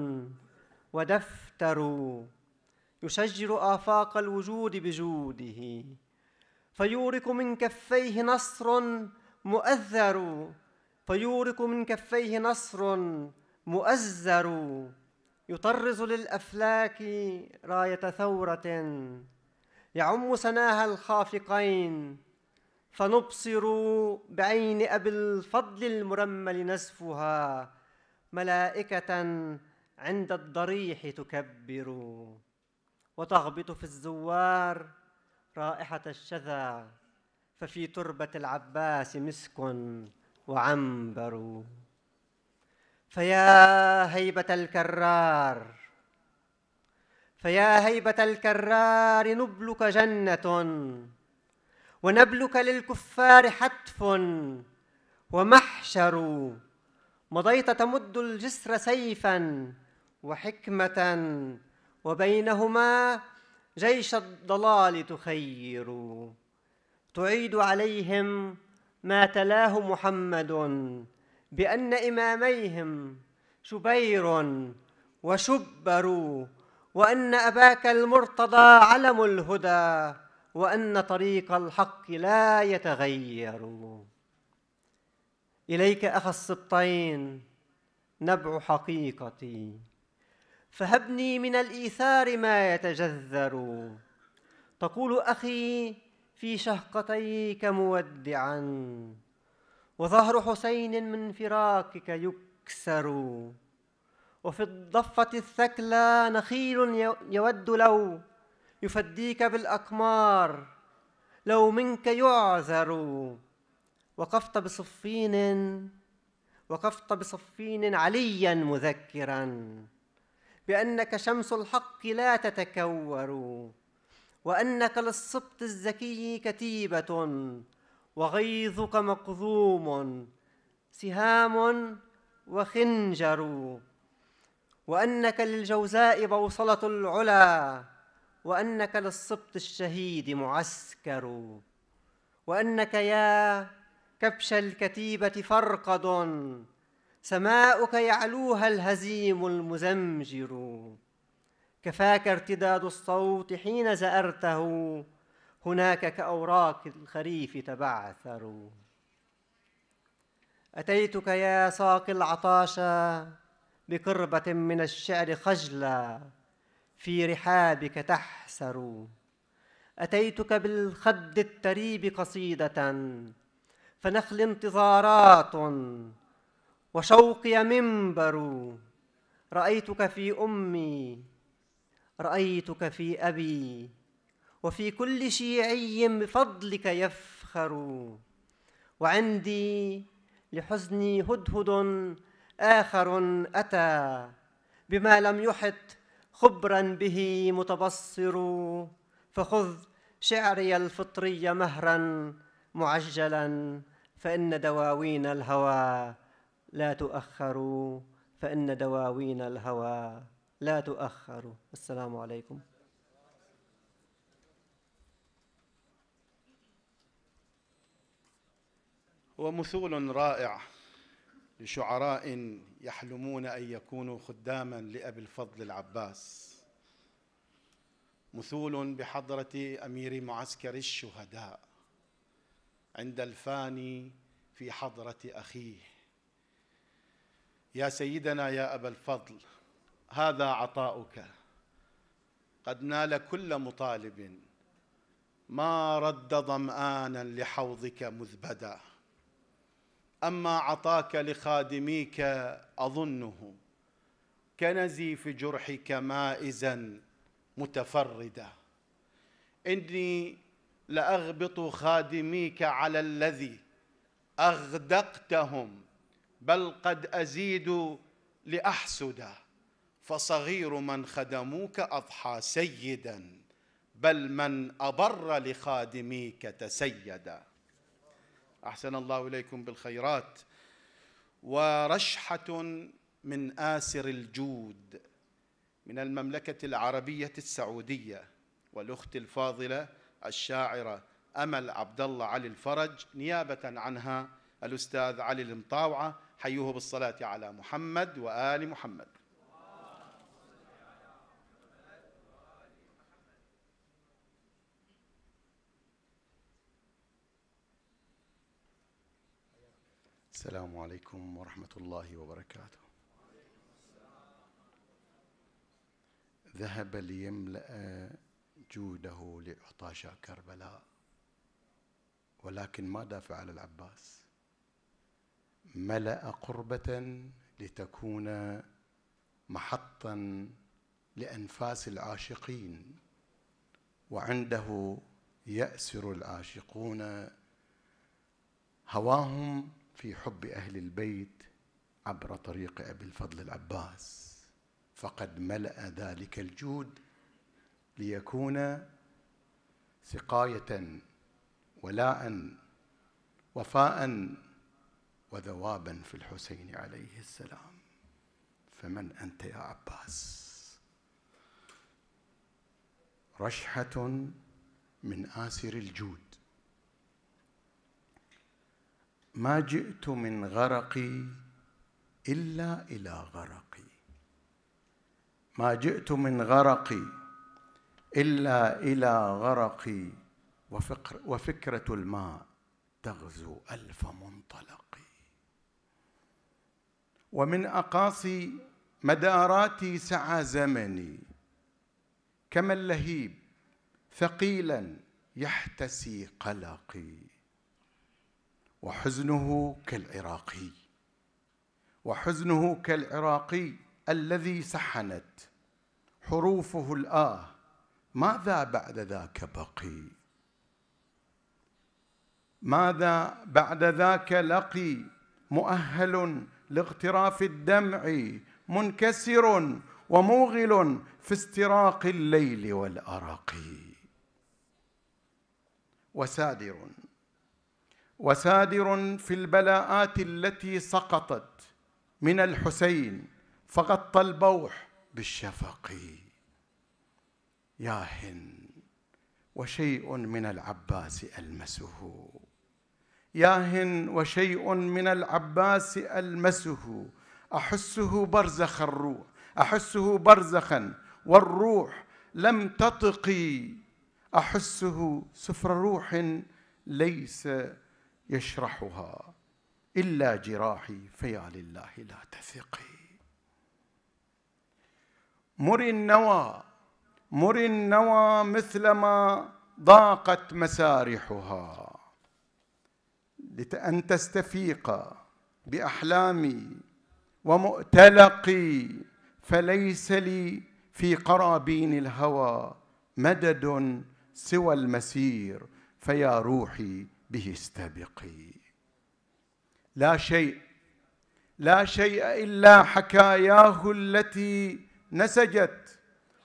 ودفتر يشجر آفاق الوجود بجوده فيورك من كفيه نصر مؤذر فيورك من كفيه نصر مؤزر يطرز للأفلاك راية ثورة يعم سناها الخافقين فنبصر بعين أبي الفضل المرمل نزفها ملائكة عند الضريح تكبر وتغبط في الزوار رائحة الشذا ففي تربة العباس مسك وعنبر فيا هيبة الكرار فيا هيبة الكرار نبلك جنة ونبلك للكفار حتف ومحشر مضيت تمد الجسر سيفا وحكمة وبينهما جيش الضلال تخير تعيد عليهم ما تلاه محمد بأن إماميهم شبير وشبر وأن أباك المرتضى علم الهدى وأن طريق الحق لا يتغير إليك أخ السبطين نبع حقيقتي فهبني من الإيثار ما يتجذر تقول أخي في شهقتيك مودعا وظهر حسين من فراقك يكسر وفي الضفة الثكلى نخيل يود لو يفديك بالأقمار لو منك يعذر وقفت بصفين وقفت بصفين عليا مذكرا بأنك شمس الحق لا تتكور وأنك للسبط الزكي كتيبة وغيظك مقذوم سهام وخنجر وأنك للجوزاء بوصلة العلا وأنك للسبط الشهيد معسكر وأنك يا كبش الكتيبة فرقد سماؤك يعلوها الهزيم المزمجر كفاك ارتداد الصوت حين زأرته هناك كأوراق الخريف تبعثر أتيتك يا ساقي العطاش بقربة من الشعر خجلا في رحابك تحسر أتيتك بالخد التريب قصيدة فنخل انتظارات وشوقي منبر رأيتك في أمي رأيتك في أبي وفي كل شيعي بفضلك يفخر وعندي لحزني هدهد آخر أتى بما لم يحط خبرا به متبصر فخذ شعري الفطري مهرا معجلا فإن دواوين الهوى لا تؤخر فإن دواوين الهوى لا تؤخروا السلام عليكم هو مثول رائع لشعراء يحلمون ان يكونوا خداما لابي الفضل العباس مثول بحضره امير معسكر الشهداء عند الفاني في حضره اخيه يا سيدنا يا ابا الفضل هذا عطاؤك قد نال كل مطالب ما رد ظمآنا لحوضك مذبدا أما عطاك لخادميك أظنه كنزي في جرحك مائزا متفردا إني لأغبط خادميك على الذي أغدقتهم بل قد أزيد لأحسدا فصغير من خدموك أضحى سيدا بل من أبر لخادميك تسيدا أحسن الله إليكم بالخيرات ورشحة من آسر الجود من المملكة العربية السعودية والأخت الفاضلة الشاعرة أمل عبد الله علي الفرج نيابة عنها الأستاذ علي المطاوعة حيوه بالصلاة على محمد وآل محمد السلام عليكم ورحمة الله وبركاته ذهب ليملأ جوده لعطاشا كربلاء ولكن ماذا فعل العباس ملأ قربة لتكون محطا لأنفاس العاشقين وعنده يأسر العاشقون هواهم في حب أهل البيت عبر طريق أبي الفضل العباس فقد ملأ ذلك الجود ليكون سقاية ولاء وفاء وذوابا في الحسين عليه السلام فمن أنت يا عباس رشحة من آسر الجود ما جئت من غرقي الا الى غرقي ما جئت من غرقي الا الى غرقي وفكر وفكره الماء تغزو الف منطلق ومن اقاصي مداراتي سعى زمني كما اللهيب ثقيلا يحتسي قلقي وحزنه كالعراقي وحزنه كالعراقي الذي سحنت حروفه الآه ماذا بعد ذاك بقي ماذا بعد ذاك لقي مؤهل لاغتراف الدمع منكسر وموغل في استراق الليل والأرق وسادر وسادر في البلاءات التي سقطت من الحسين فغطى البوح بالشفق ياه وشيء من العباس ألمسه ياه وشيء من العباس ألمسه أحسه برزخ الروح أحسه برزخا والروح لم تطقي أحسه سفر روح ليس يشرحها إلا جراحي فيا لله لا تثقي مر النوى مر النوى مثلما ضاقت مسارحها لأن تستفيق بأحلامي ومؤتلقي فليس لي في قرابين الهوى مدد سوى المسير فيا روحي به استبقي لا شيء لا شيء الا حكاياه التي نسجت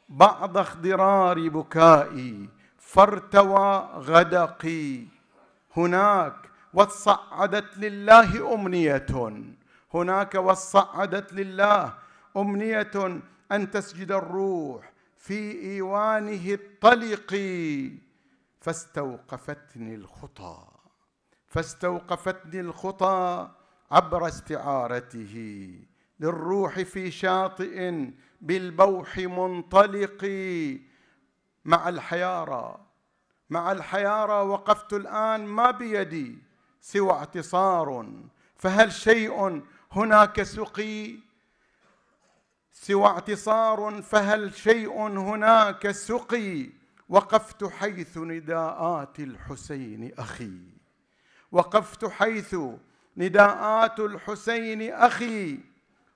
بعض اخضرار بكائي فارتوى غدقي هناك وتصعدت لله امنيه هناك وصعدت لله امنيه ان تسجد الروح في ايوانه الطلق فاستوقفتني الخطى فاستوقفتني الخطى عبر استعارته للروح في شاطئ بالبوح منطلق مع الحيارى مع الحيارى وقفت الان ما بيدي سوى اعتصار فهل شيء هناك سقي سوى اعتصار فهل شيء هناك سقي وقفت حيث نداءات الحسين اخي وقفت حيث نداءات الحسين اخي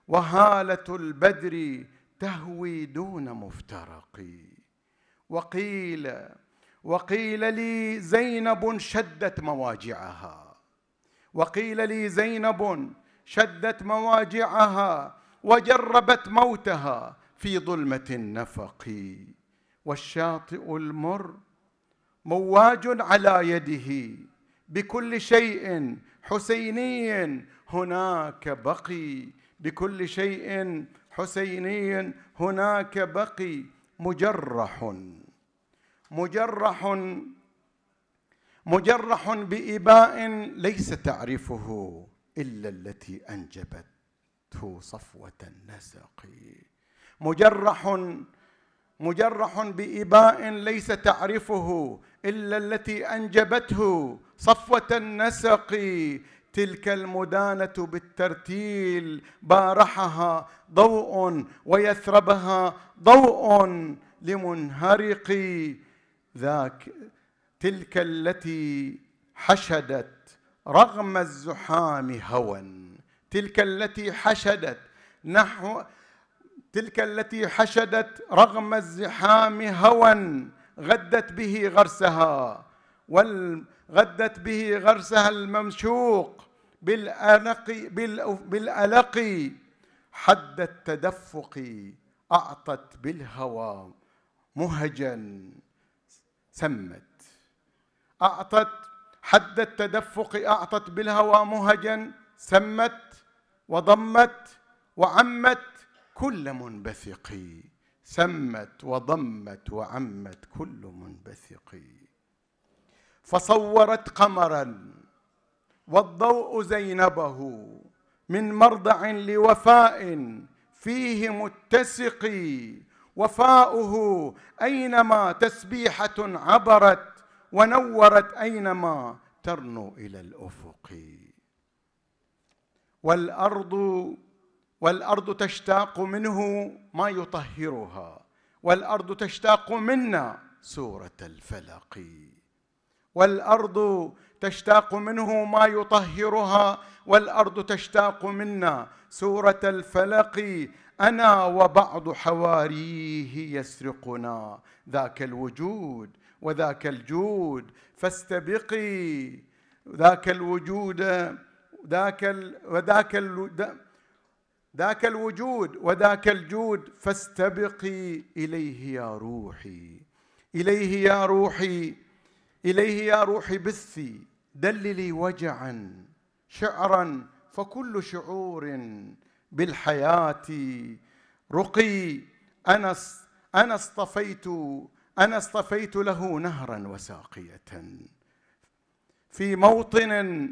وهاله البدر تهوي دون مفترقي وقيل وقيل لي زينب شدت مواجعها وقيل لي زينب شدت مواجعها وجربت موتها في ظلمه النفق والشاطئ المر مواج على يده بكل شيء حسيني هناك بقي بكل شيء حسيني هناك بقي مجرح مجرح مجرح بإباء ليس تعرفه إلا التي أنجبته صفوة النسق مجرح مجرح بإباء ليس تعرفه إلا التي أنجبته صفوة النسق تلك المدانة بالترتيل بارحها ضوء ويثربها ضوء لمنهرق ذاك تلك التي حشدت رغم الزحام هوى تلك التي حشدت نحو تلك التي حشدت رغم الزحام هوى غدت به غرسها وغدت به غرسها الممشوق بالألق بالألق حد التدفق أعطت بالهوى مهجا سمت أعطت حد التدفق أعطت بالهوى مهجا سمت وضمت وعمت كل منبثقي سمت وضمت وعمت كل منبثقي فصورت قمرا والضوء زينبه من مرضع لوفاء فيه متسقي وفاؤه اينما تسبيحه عبرت ونورت اينما ترنو الى الافق والارض والارض تشتاق منه ما يطهرها والارض تشتاق منا سوره الفلق والارض تشتاق منه ما يطهرها والارض تشتاق منا سوره الفلق انا وبعض حواريه يسرقنا ذاك الوجود وذاك الجود فاستبقي ذاك الوجود ذاك ال... وذاك ال... ذاك الوجود وذاك الجود فاستبقي اليه يا روحي اليه يا روحي اليه يا روحي بثي دللي وجعا شعرا فكل شعور بالحياه رقي انا انا اصطفيت انا اصطفيت له نهرا وساقيه في موطن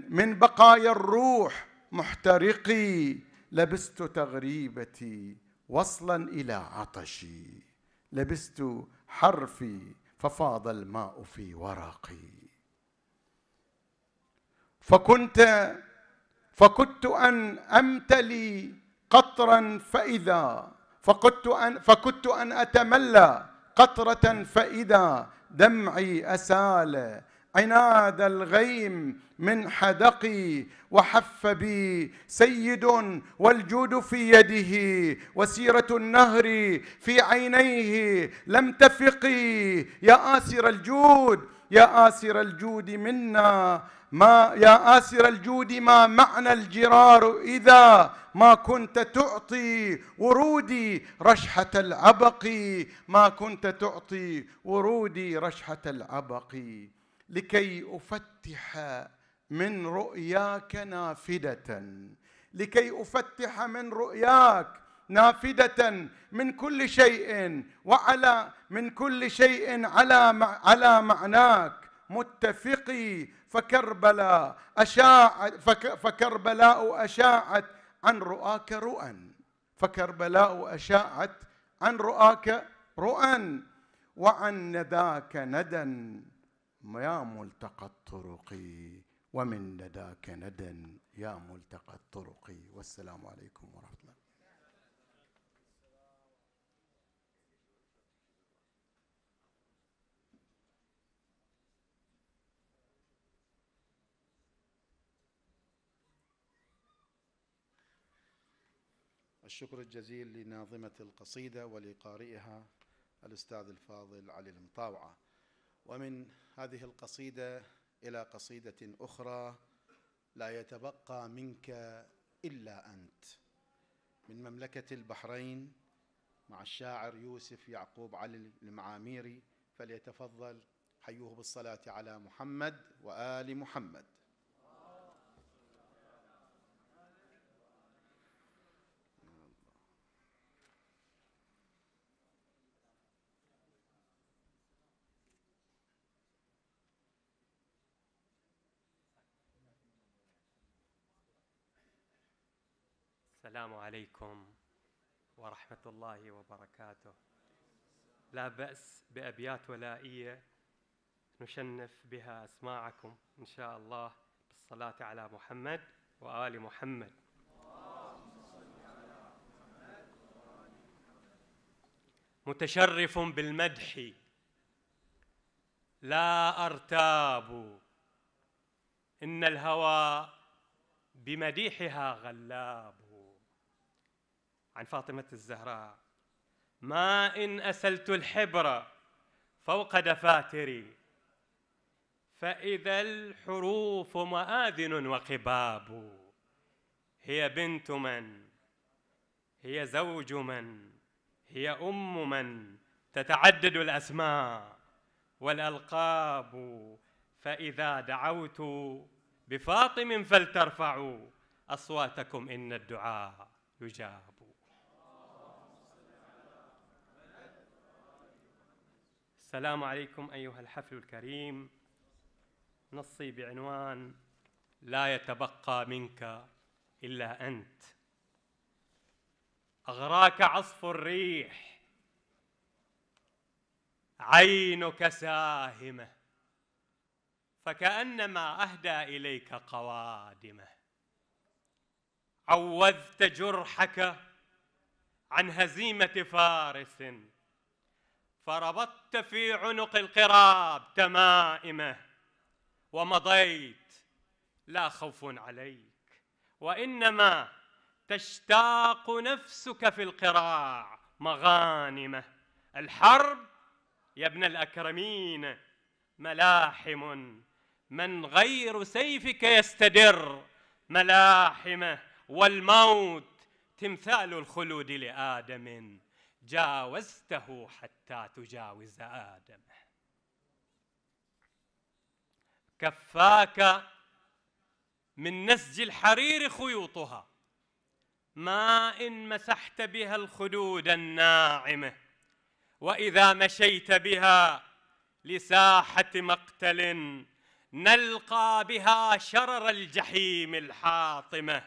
من بقايا الروح محترقي لبست تغريبتي وصلا الى عطشي لبست حرفي ففاض الماء في ورقي فكنت فكدت ان امتلي قطرا فاذا فكدت ان فكدت ان اتملى قطره فاذا دمعي اسال عناد الغيم من حدقي وحف بي سيد والجود في يده وسيره النهر في عينيه لم تفقي يا اسر الجود يا اسر الجود منا ما يا آسر الجود ما معنى الجرار إذا ما كنت تعطي ورودي رشحة العبق ما كنت تعطي ورودي رشحة العبق لكي افتح من رؤياك نافده لكي افتح من رؤياك نافده من كل شيء وعلى من كل شيء على على معناك متفقي فكربلاء اشاع فكربلاء أشاعت عن رؤاك رؤى فكربلاء أشاعت عن رؤاك رؤى وعن نداك ندى يا ملتقى الطرق ومن نداك ندى يا ملتقى الطرق والسلام عليكم ورحمة الله الشكر الجزيل لناظمة القصيدة ولقارئها الأستاذ الفاضل علي المطاوعة ومن هذه القصيده الى قصيده اخرى لا يتبقى منك الا انت من مملكه البحرين مع الشاعر يوسف يعقوب علي المعاميري فليتفضل حيوه بالصلاه على محمد وال محمد السلام عليكم ورحمة الله وبركاته لا بأس بأبيات ولائية نشنف بها أسماعكم إن شاء الله بالصلاة على محمد وآل محمد متشرف بالمدح لا أرتاب إن الهوى بمديحها غلاب عن فاطمة الزهراء ما إن أسلت الحبر فوق دفاتري فإذا الحروف مآذن وقباب هي بنت من هي زوج من هي أم من تتعدد الأسماء والألقاب فإذا دعوت بفاطم فلترفعوا أصواتكم إن الدعاء يجاب السلام عليكم أيها الحفل الكريم نصي بعنوان لا يتبقى منك إلا أنت أغراك عصف الريح عينك ساهمة فكأنما أهدى إليك قوادمه عوذت جرحك عن هزيمة فارس فربطت في عنق القراب تمائمه ومضيت لا خوف عليك وانما تشتاق نفسك في القراع مغانمه الحرب يا ابن الاكرمين ملاحم من غير سيفك يستدر ملاحمه والموت تمثال الخلود لادم جاوزته حتى تجاوز آدم كفاك من نسج الحرير خيوطها ما إن مسحت بها الخدود الناعمة وإذا مشيت بها لساحة مقتل نلقى بها شرر الجحيم الحاطمة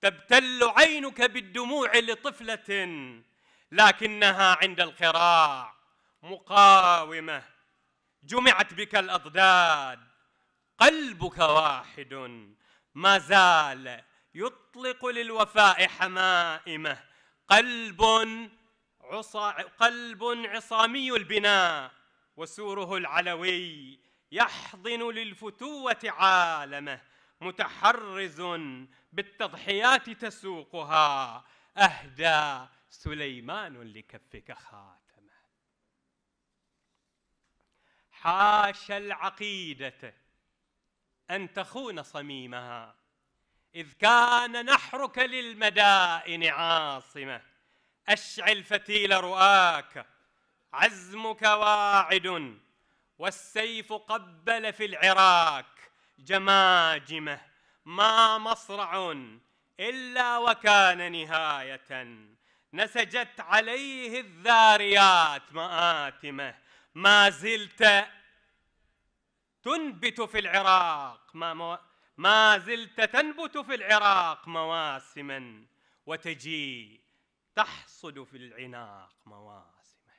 تبتل عينك بالدموع لطفلة لكنها عند القراع مقاومة جمعت بك الأضداد قلبك واحد ما زال يطلق للوفاء حمائمه قلب عصا قلب عصامي البناء وسوره العلوي يحضن للفتوة عالمه متحرز بالتضحيات تسوقها أهدى سليمان لكفك خاتمه حاش العقيدة أن تخون صميمها إذ كان نحرك للمدائن عاصمة أشعل فتيل رؤاك عزمك واعد والسيف قبل في العراك جماجمه ما مصرع إلا وكان نهاية نسجت عليه الذاريات مآتمه ما زلت تنبت في العراق ما, مو ما زلت تنبت في العراق مواسما وتجي تحصد في العناق مواسما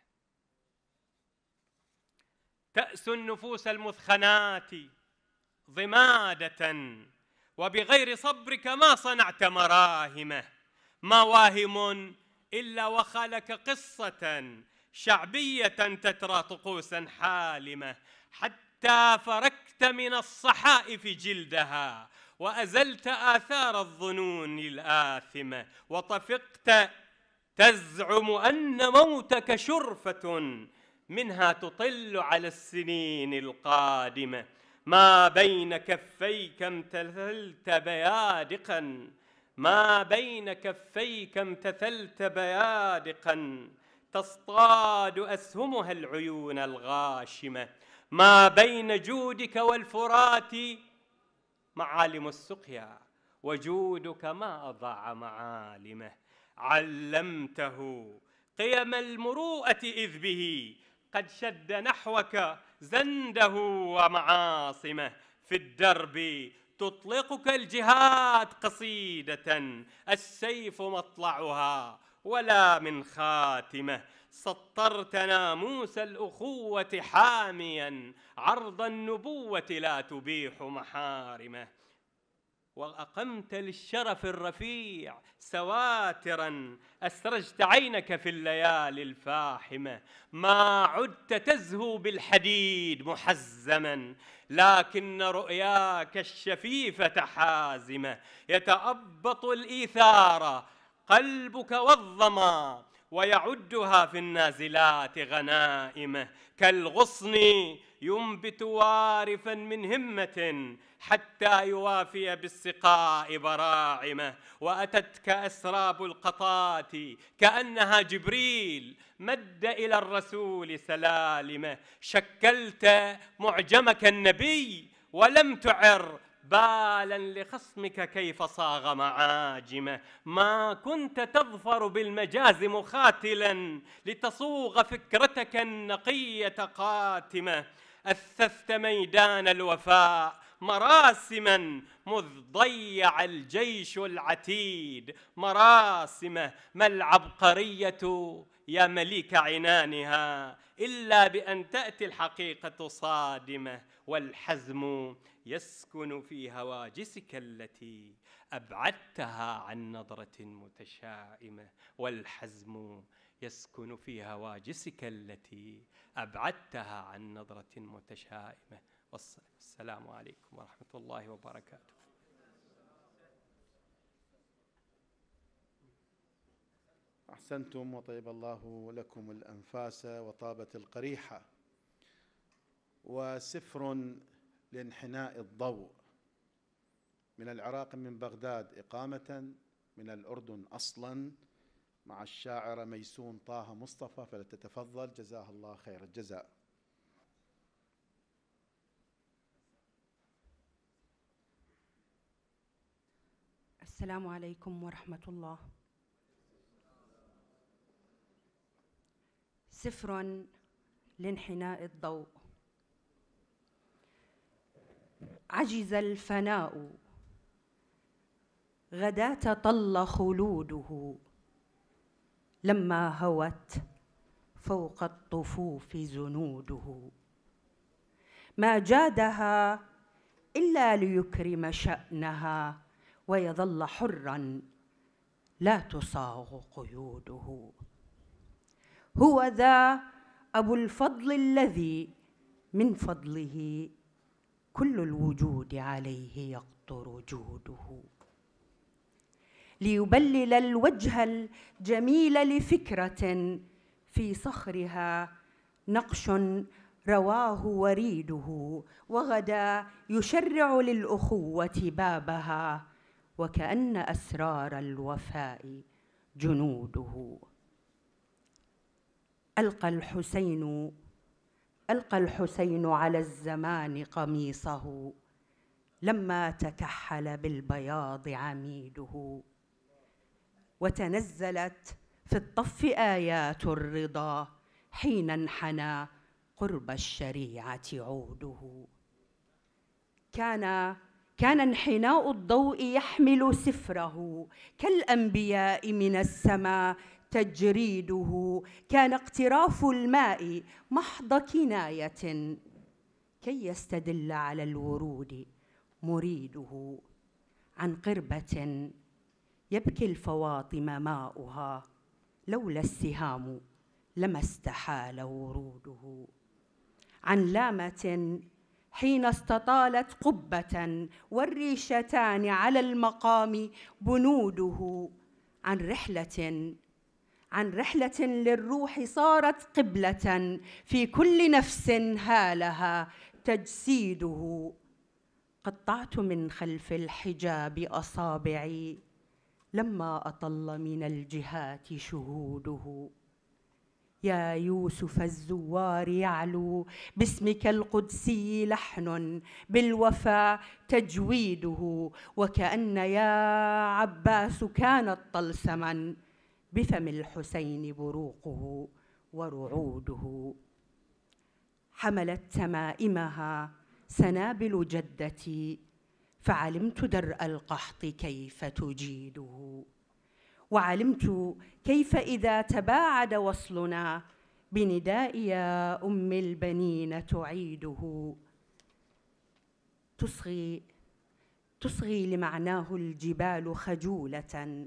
تأس النفوس المثخنات ضمادة وبغير صبرك ما صنعت مراهمه ما واهم إلا وخالك قصة شعبية تترى طقوسا حالمة حتى فركت من الصحائف جلدها وأزلت آثار الظنون الآثمة وطفقت تزعم أن موتك شرفة منها تطل على السنين القادمة ما بين كفيك امتثلت بيادقا ما بين كفيك امتثلت بيادقا تصطاد أسهمها العيون الغاشمة ما بين جودك والفرات معالم السقيا وجودك ما أضاع معالمه علمته قيم المروءة إذ به قد شد نحوك زنده ومعاصمه في الدرب تطلقك الجهاد قصيدة السيف مطلعها ولا من خاتمه سطرت ناموس الأخوة حاميا عرض النبوة لا تبيح محارمه وأقمت للشرف الرفيع سواترا أسرجت عينك في الليالي الفاحمة ما عدت تزهو بالحديد محزما لكن رؤياك الشفيفة حازمة يتأبط الإيثار قلبك والظما ويعدها في النازلات غنائمه كالغصن ينبت وارفا من همة حتى يوافي بالسقاء براعمه وأتتك أسراب القطاة كأنها جبريل مد إلى الرسول سلالمه شكلت معجمك النبي ولم تعر بالا لخصمك كيف صاغ معاجمه ما كنت تظفر بالمجاز مخاتلا لتصوغ فكرتك النقيه قاتمه أثثت ميدان الوفاء مراسما مذ ضيع الجيش العتيد مراسمه ما العبقرية يا مليك عنانها إلا بأن تأتي الحقيقة صادمة والحزم يسكن في هواجسك التي أبعدتها عن نظرة متشائمة والحزم يسكن في هواجسك التي أبعدتها عن نظرة متشائمة والسلام عليكم ورحمة الله وبركاته أحسنتم وطيب الله لكم الأنفاس وطابت القريحة وسفر لانحناء الضوء من العراق من بغداد إقامة من الأردن أصلاً مع الشاعرة ميسون طه مصطفى فلتتفضل جزاها الله خير الجزاء السلام عليكم ورحمة الله سفر لانحناء الضوء عجز الفناء غداة طل خلوده لما هوت فوق الطفوف زنوده ما جادها الا ليكرم شانها ويظل حرا لا تصاغ قيوده هو ذا ابو الفضل الذي من فضله كل الوجود عليه يقطر جوده ليبلل الوجه الجميل لفكرة في صخرها نقش رواه وريده وغدا يشرع للأخوة بابها وكأن أسرار الوفاء جنوده ألقى الحسين ألقى الحسين على الزمان قميصه لما تكحل بالبياض عميده وتنزلت في الطف ايات الرضا حين انحنى قرب الشريعه عوده كان كان انحناء الضوء يحمل سفره كالانبياء من السماء تجريده كان اقتراف الماء محض كنايه كي يستدل على الورود مريده عن قربه يبكي الفواطم ماؤها لولا السهام لما استحال وروده عن لامة حين استطالت قبة والريشتان على المقام بنوده عن رحلة عن رحلة للروح صارت قبلة في كل نفس هالها تجسيده قطعت من خلف الحجاب أصابعي لما أطل من الجهات شهوده يا يوسف الزوار يعلو باسمك القدسي لحن بالوفا تجويده وكأن يا عباس كانت طلسما بفم الحسين بروقه ورعوده حملت سمائمها سنابل جدتي فعلمت درء القحط كيف تجيده وعلمت كيف إذا تباعد وصلنا بنداء يا أم البنين تعيده تصغي تصغي لمعناه الجبال خجولة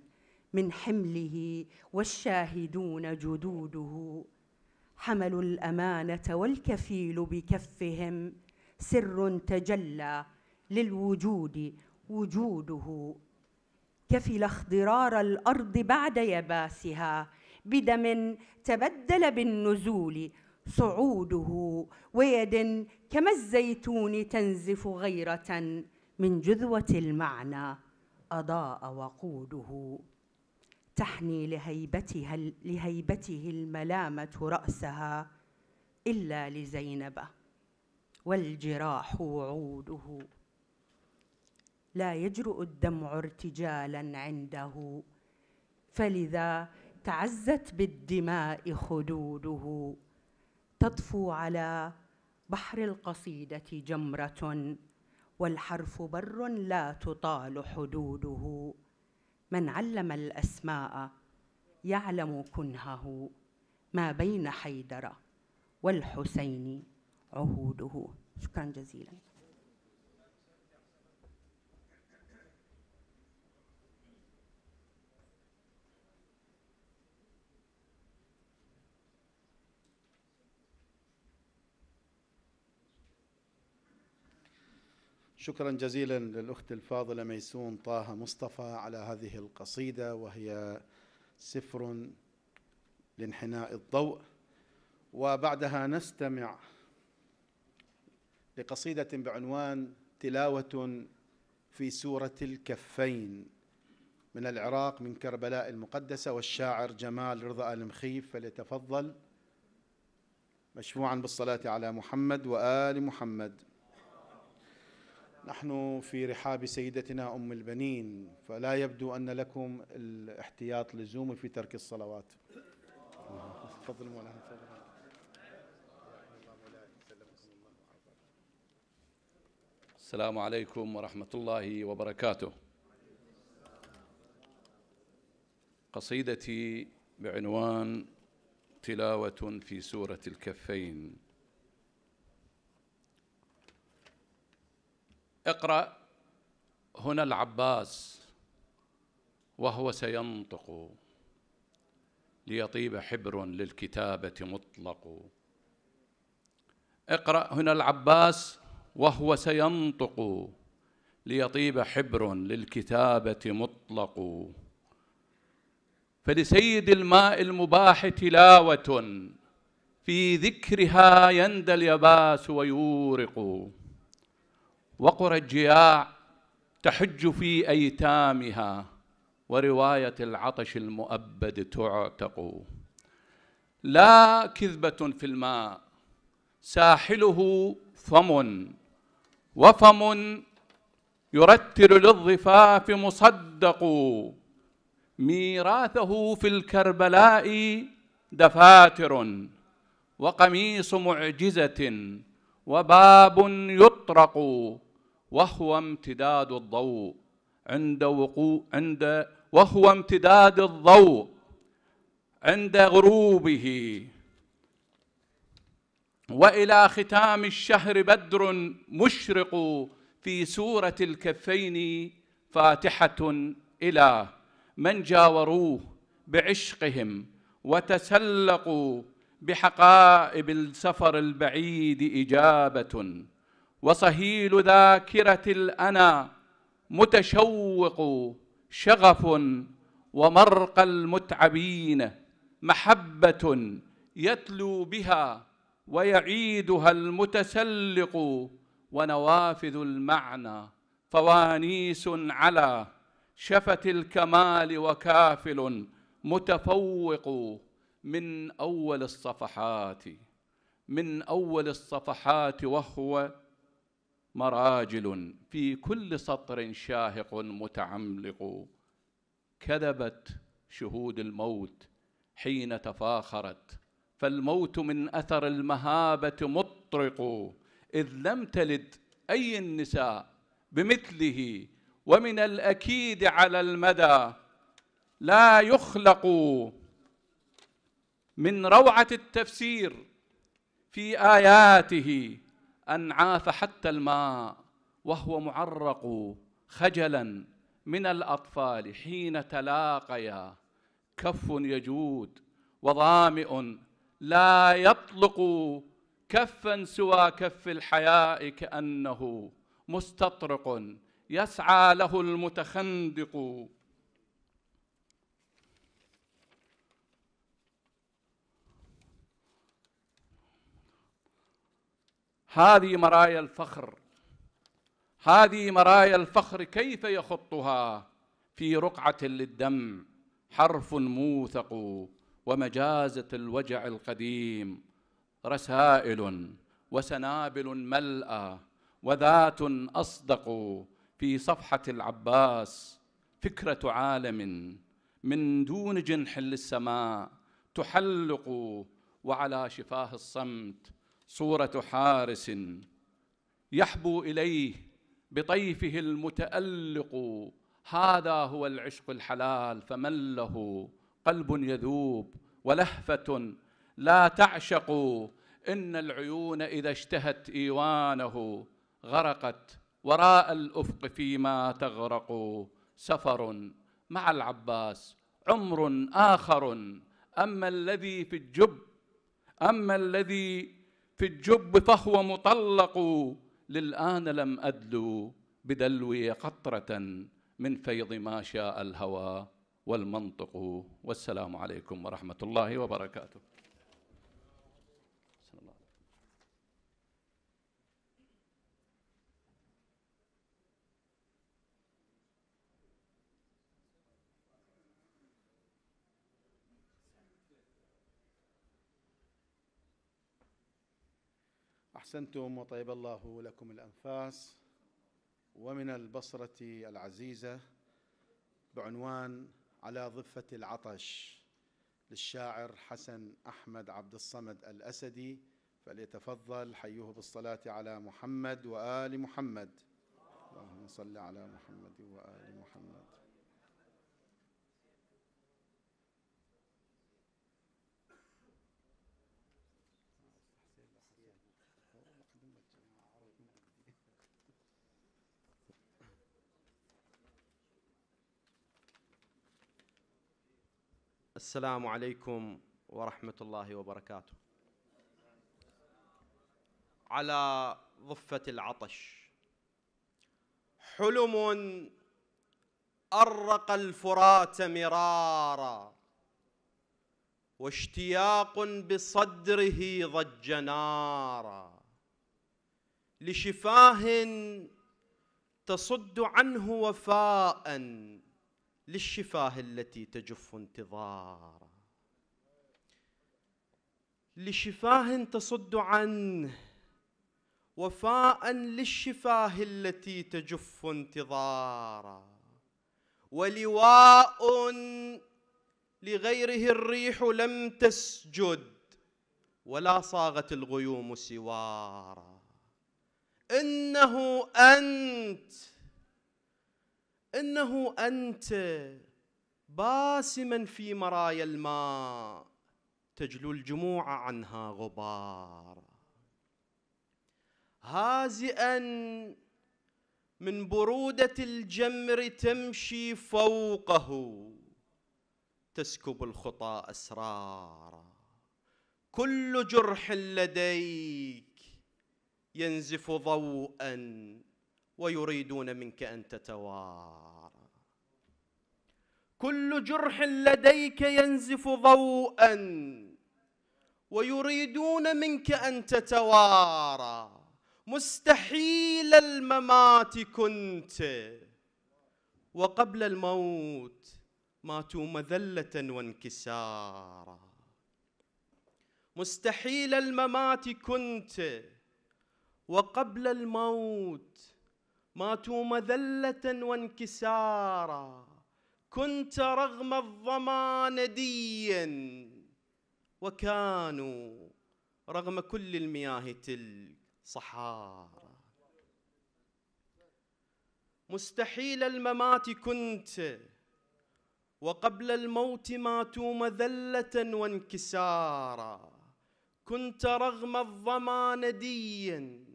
من حمله والشاهدون جدوده حملوا الأمانة والكفيل بكفهم سر تجلى للوجود وجوده كفل اخضرار الارض بعد يباسها بدم تبدل بالنزول صعوده ويد كما الزيتون تنزف غيره من جذوه المعنى اضاء وقوده تحني لهيبتها لهيبته الملامه راسها الا لزينب والجراح وعوده لا يجرؤ الدمع ارتجالا عنده فلذا تعزت بالدماء خدوده تطفو على بحر القصيده جمره والحرف بر لا تطال حدوده من علم الاسماء يعلم كنهه ما بين حيدر والحسين عهوده شكرا جزيلا شكرا جزيلا للأخت الفاضلة ميسون طه مصطفى على هذه القصيدة وهي سفر لانحناء الضوء وبعدها نستمع لقصيدة بعنوان تلاوة في سورة الكفين من العراق من كربلاء المقدسة والشاعر جمال رضا المخيف فليتفضل مشفوعا بالصلاة على محمد وآل محمد نحن في رحاب سيدتنا أم البنين فلا يبدو أن لكم الاحتياط لزوم في ترك الصلوات تفضل مولانا السلام عليكم ورحمة الله وبركاته قصيدتي بعنوان تلاوة في سورة الكفين اقرأ هنا العباس وهو سينطق ليطيب حبر للكتابة مطلق اقرأ هنا العباس وهو سينطق ليطيب حبر للكتابة مطلق فلسيد الماء المباح تلاوة في ذكرها يندى اليباس ويورق وقرى الجياع تحج في ايتامها وروايه العطش المؤبد تعتق لا كذبه في الماء ساحله فم وفم يرتل للضفاف مصدق ميراثه في الكربلاء دفاتر وقميص معجزه وباب يطرق وهو امتداد الضوء عند وقوع عند وهو امتداد الضوء عند غروبه والى ختام الشهر بدر مشرق في سوره الكفين فاتحه الى من جاوروه بعشقهم وتسلقوا بحقائب السفر البعيد اجابه وصهيل ذاكرة الأنا متشوق شغف ومرقى المتعبين محبة يتلو بها ويعيدها المتسلق ونوافذ المعنى فوانيس على شفة الكمال وكافل متفوق من أول الصفحات من أول الصفحات وهو مراجل في كل سطر شاهق متعملق كذبت شهود الموت حين تفاخرت فالموت من اثر المهابه مطرق اذ لم تلد اي النساء بمثله ومن الاكيد على المدى لا يخلق من روعه التفسير في اياته أن عاف حتى الماء وهو معرق خجلا من الأطفال حين تلاقيا كف يجود وظامئ لا يطلق كفا سوى كف الحياء كأنه مستطرق يسعى له المتخندق هذه مرايا الفخر هذه مرايا الفخر كيف يخطها في رقعة للدم حرف موثق ومجازة الوجع القديم رسائل وسنابل ملأى وذات أصدق في صفحة العباس فكرة عالم من دون جنح للسماء تحلق وعلى شفاه الصمت صوره حارس يحبو اليه بطيفه المتالق هذا هو العشق الحلال فمن له قلب يذوب ولهفه لا تعشق ان العيون اذا اشتهت ايوانه غرقت وراء الافق فيما تغرق سفر مع العباس عمر اخر اما الذي في الجب اما الذي في الجب فهو مطلق للآن لم أدلو بدلوي قطرة من فيض ما شاء الهوى والمنطق والسلام عليكم ورحمة الله وبركاته أحسنتم وطيب الله لكم الأنفاس ومن البصرة العزيزة بعنوان على ضفة العطش للشاعر حسن أحمد عبد الصمد الأسدي فليتفضل حيه بالصلاة على محمد وآل محمد اللهم صل على محمد وآل محمد السلام عليكم ورحمة الله وبركاته على ضفة العطش حلم أرق الفرات مرارا واشتياق بصدره ضج نارا لشفاه تصد عنه وفاء للشفاه التي تجف انتظاره لشفاه تصد عنه وفاء للشفاه التي تجف انتظاره ولواء لغيره الريح لم تسجد ولا صاغت الغيوم سوارا انه انت انه انت باسما في مرايا الماء تجلو الجموع عنها غبار هازئا من بروده الجمر تمشي فوقه تسكب الخطى اسرارا كل جرح لديك ينزف ضوءا ويريدون منك ان تتوارى كل جرح لديك ينزف ضوءا ويريدون منك ان تتوارى مستحيل الممات كنت وقبل الموت ماتوا مذله وانكسارا مستحيل الممات كنت وقبل الموت ماتوا مذله وانكسارا كنت رغم الظمان ديا وكانوا رغم كل المياه تلك صحارى مستحيل الممات كنت وقبل الموت ماتوا مذلة وانكسارا كنت رغم الظما نديا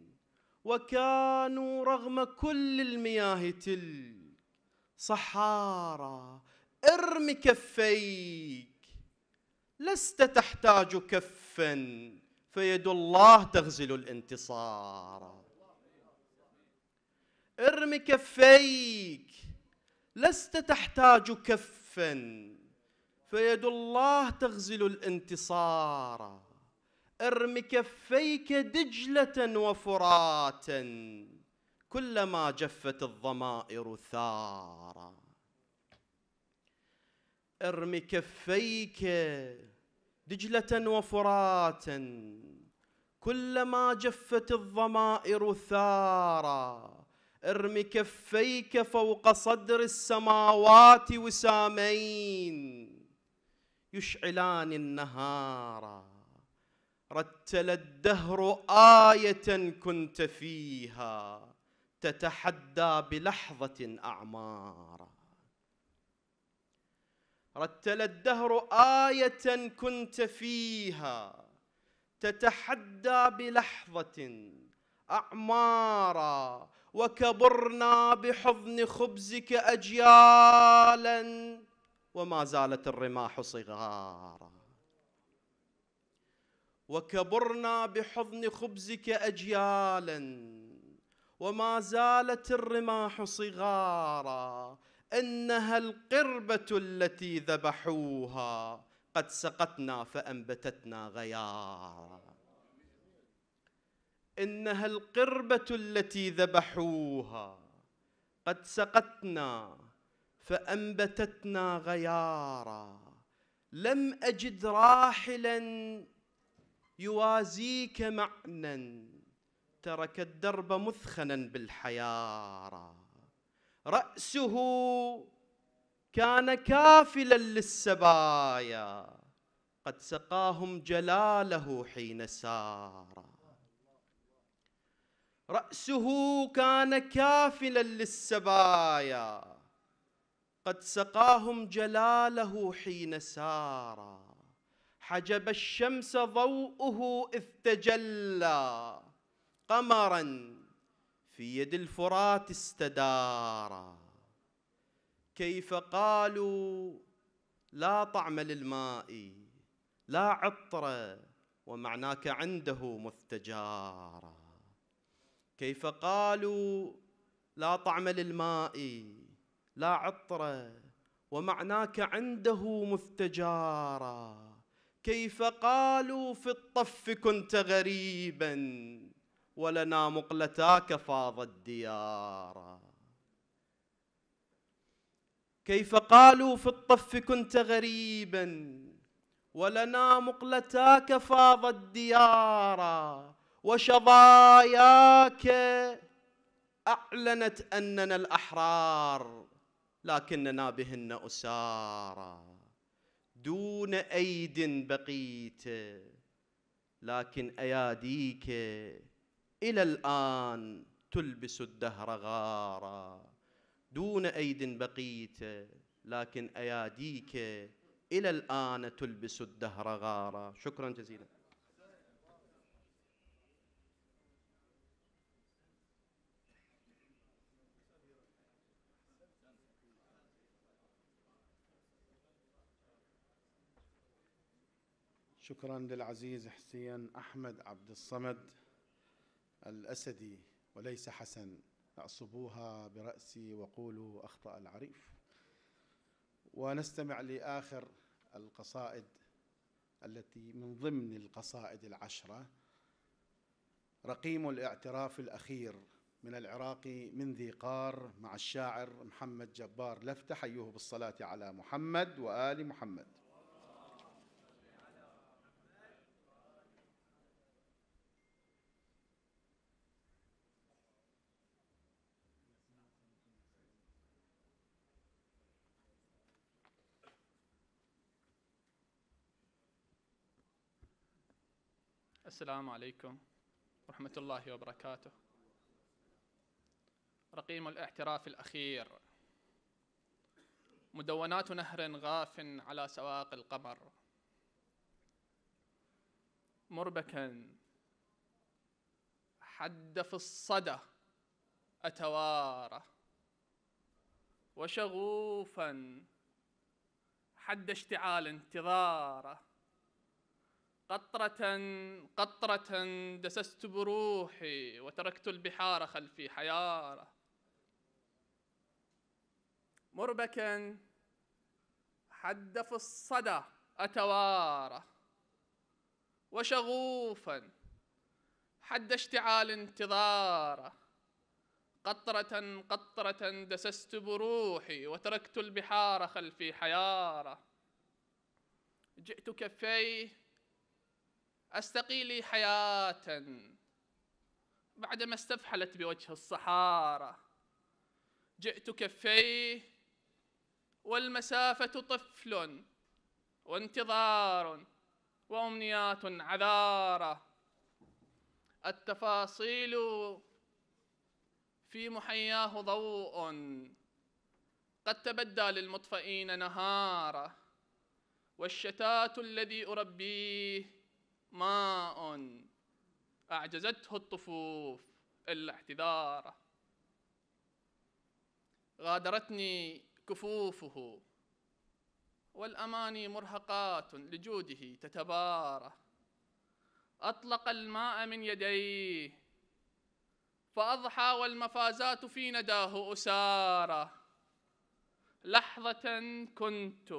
وكانوا رغم كل المياه تلك صحارى ارم كفيك لست تحتاج كفا فيد الله تغزل الانتصار ارم كفيك لست تحتاج كفا فيد الله تغزل الانتصار ارم كفيك دجلة وفراتا كلما جفت الضمائر ثارا ارم كفيك دجلة وفراتا كلما جفت الضمائر ثارا ارم كفيك فوق صدر السماوات وسامين يشعلان النهارا رتل الدهر آية كنت فيها تتحدى بلحظة أعمارا رتل الدهر آية كنت فيها تتحدى بلحظة أعمارا وكبرنا بحضن خبزك أجيالا وما زالت الرماح صغارا وكبرنا بحضن خبزك اجيالا وما زالت الرماح صغارا انها القربه التي ذبحوها قد سقتنا فانبتتنا غيارا انها القربه التي ذبحوها قد سقتنا فانبتتنا غيارا لم اجد راحلا يوازيك معنى ترك الدرب مثخنا بالحيارى رأسه كان كافلا للسبايا قد سقاهم جلاله حين سار رأسه كان كافلا للسبايا قد سقاهم جلاله حين سارا حجب الشمس ضوءه إذ تجلى قمرا في يد الفرات استدارا كيف قالوا لا طعم للماء لا عطر ومعناك عنده مستجارا كيف قالوا لا طعم للماء لا عطر ومعناك عنده مستجارا كيف قالوا في الطف كنت غريبا ولنا مقلتاك فاضت الديار كيف قالوا في الطف كنت غريبا ولنا مقلتاك فاضت الديار وشظاياك أعلنت أننا الأحرار لكننا بهن أسارًا دون أيد بقيت لكن أياديك إلى الآن تلبس الدهر غارا دون أيد بقيت لكن أياديك إلى الآن تلبس الدهر غارا شكرا جزيلا شكرا للعزيز حسين أحمد عبد الصمد الأسدي وليس حسن أعصبوها برأسي وقولوا أخطأ العريف ونستمع لآخر القصائد التي من ضمن القصائد العشرة رقيم الاعتراف الأخير من العراق من ذي قار مع الشاعر محمد جبار لفتح حيوه بالصلاة على محمد وآل محمد السلام عليكم ورحمة الله وبركاته رقيم الاعتراف الأخير مدونات نهر غاف على سواق القمر مربكا حد في الصدى أتوارى وشغوفا حد اشتعال انتظاره قطرة قطرة دسست بروحي وتركت البحار خلفي حيارة مربكا حد في الصدى أتوارى وشغوفا حد اشتعال انتظاره قطرة قطرة دسست بروحي وتركت البحار خلفي حيارة جئت كفيه أستقي لي حياة بعدما استفحلت بوجه الصحارى جئت كفيه والمسافة طفل وانتظار وأمنيات عذارة التفاصيل في محياه ضوء قد تبدى للمطفئين نهارا والشتات الذي أربيه ماء أعجزته الطفوف إلا احتذاره غادرتني كفوفه والأماني مرهقات لجوده تتبارى أطلق الماء من يديه فأضحى والمفازات في نداه أسارى لحظة كنت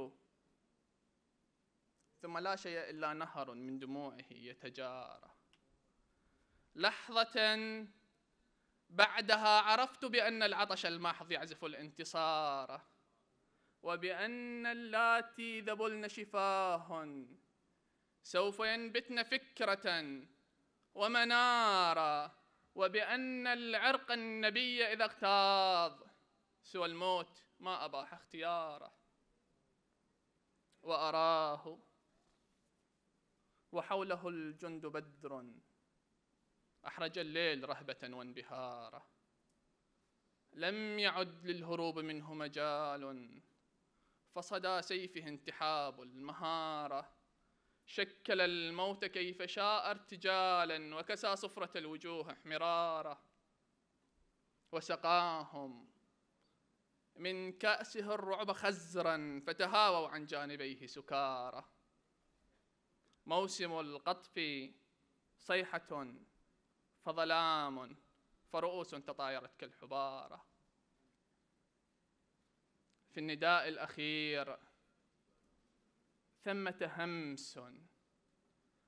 ثم لا شيء إلا نهر من دموعه يتجارى لحظة بعدها عرفت بأن العطش المحض يعزف الانتصار وبأن اللاتي ذبلن شفاهن سوف ينبتن فكرة ومنارا وبأن العرق النبي إذا اغتاظ سوى الموت ما أباح اختياره وأراه وحوله الجند بدر أحرج الليل رهبة وانبهارا لم يعد للهروب منه مجال فصدى سيفه انتحاب المهارة شكل الموت كيف شاء ارتجالا وكسى صفرة الوجوه احمرارا وسقاهم من كأسه الرعب خزرا فتهاووا عن جانبيه سكارى موسم القطف صيحة فظلام فرؤوس تطايرت كالحبارة في النداء الأخير ثمة همس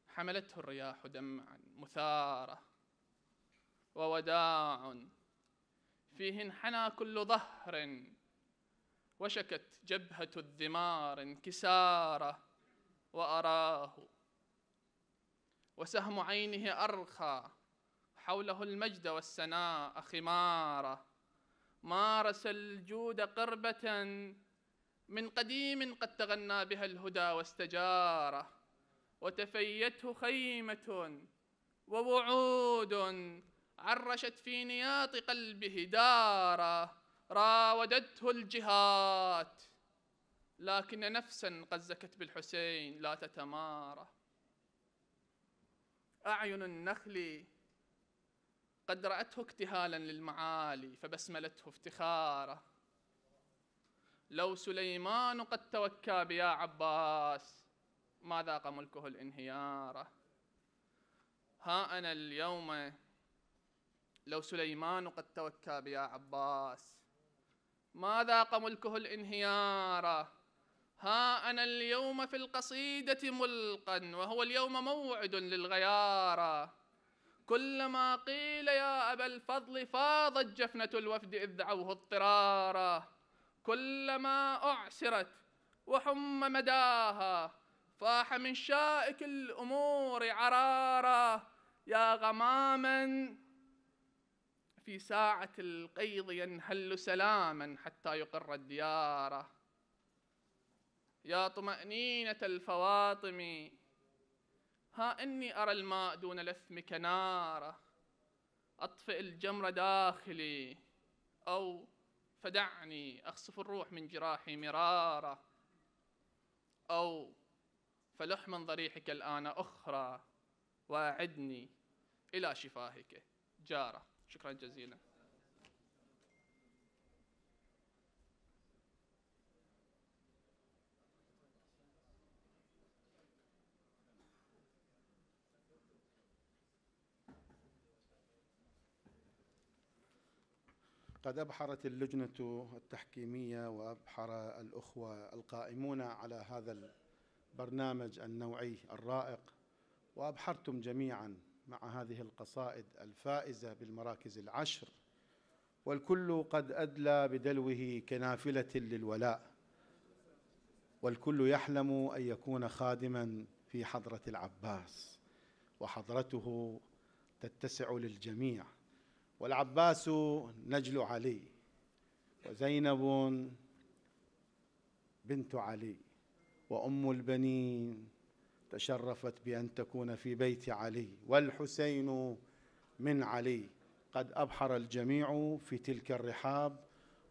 حملته الرياح دمعا مثارة ووداع فيه انحنى كل ظهر وشكت جبهة الذمار انكسارة وأراه وسهم عينه أرخى حوله المجد والسناء خمارة مارس الجود قربة من قديم قد تغنى بها الهدى واستجاره وتفيته خيمة ووعود عرشت في نياط قلبه دارا راودته الجهات لكن نفسا قد زكت بالحسين لا تتمارى أعين النخل قد رأته اكتهالا للمعالي فبسملته افتخارا لو سليمان قد توكى بيا عباس ما ذاق ملكه الانهيار ها أنا اليوم لو سليمان قد توكى بيا عباس ما ذاق ملكه الانهيار ها أنا اليوم في القصيدة ملقا وهو اليوم موعد للغيارة كلما قيل يا أبا الفضل فاضت جفنة الوفد إذ دعوه اضطرارا كلما أعسرت وحم مداها فاح من شائك الأمور عرارا يا غماما في ساعة القيض ينهل سلاما حتى يقر الديارة يا طمأنينة الفواطم ها إني أرى الماء دون لثمك نارة أطفئ الجمر داخلي أو فدعني أخصف الروح من جراحي مرارة أو فلح من ضريحك الآن أخرى واعدني إلى شفاهك جارة شكرا جزيلا قد أبحرت اللجنة التحكيمية وأبحر الأخوة القائمون على هذا البرنامج النوعي الرائق وأبحرتم جميعا مع هذه القصائد الفائزة بالمراكز العشر والكل قد أدلى بدلوه كنافلة للولاء والكل يحلم أن يكون خادما في حضرة العباس وحضرته تتسع للجميع والعباس نجل علي وزينب بنت علي وام البنين تشرفت بان تكون في بيت علي والحسين من علي قد ابحر الجميع في تلك الرحاب